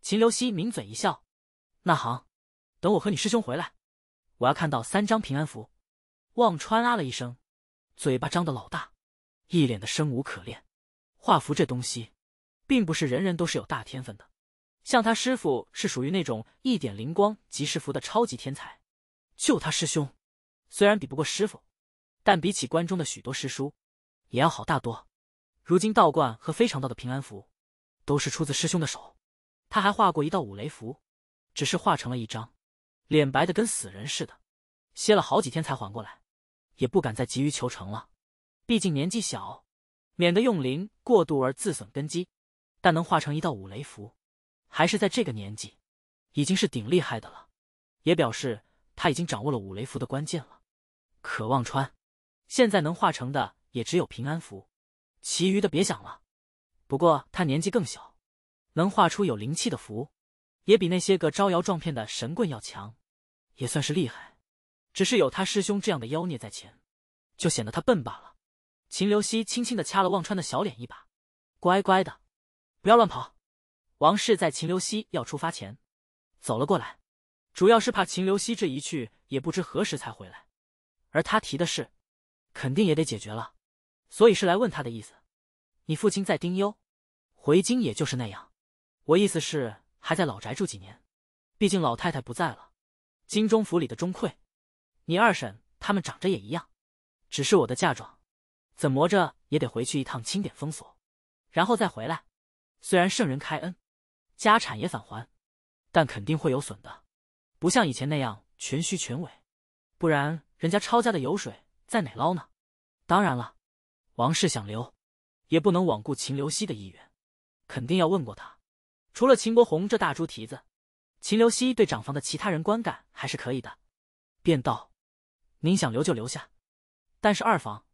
秦流西抿嘴一笑：“那好，等我和你师兄回来，我要看到三张平安符。”忘川啊了一声。嘴巴张的老大，一脸的生无可恋。画符这东西，并不是人人都是有大天分的。像他师傅是属于那种一点灵光即是符的超级天才。就他师兄，虽然比不过师傅，但比起关中的许多师叔，也要好大多。如今道观和非常道的平安符，都是出自师兄的手。他还画过一道五雷符，只是画成了一张脸白的跟死人似的，歇了好几天才缓过来。也不敢再急于求成了，毕竟年纪小，免得用灵过度而自损根基。但能化成一道五雷符，还是在这个年纪，已经是顶厉害的了，也表示他已经掌握了五雷符的关键了。渴望穿，现在能化成的也只有平安符，其余的别想了。不过他年纪更小，能画出有灵气的符，也比那些个招摇撞骗的神棍要强，也算是厉害。只是有他师兄这样的妖孽在前，就显得他笨罢了。秦流西轻轻的掐了忘川的小脸一把，乖乖的，不要乱跑。王氏在秦流西要出发前走了过来，主要是怕秦流西这一去也不知何时才回来，而他提的事肯定也得解决了，所以是来问他的意思。你父亲在丁忧，回京也就是那样。我意思是还在老宅住几年，毕竟老太太不在了，金钟府里的钟馗。你二婶他们长着也一样，只是我的嫁妆，怎么着也得回去一趟清点封锁，然后再回来。虽然圣人开恩，家产也返还，但肯定会有损的，不像以前那样全虚全伪，不然人家抄家的油水在哪捞呢？当然了，王氏想留，也不能罔顾秦刘西的意愿，肯定要问过他。除了秦伯宏这大猪蹄子，秦刘西对长房的其他人观感还是可以的，便道。您想留就留下，但是二房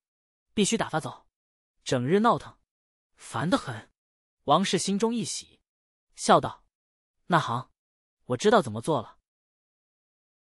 必须打发走，整日闹腾，烦得很。王氏心中一喜，笑道：“那好，我知道怎么做了。”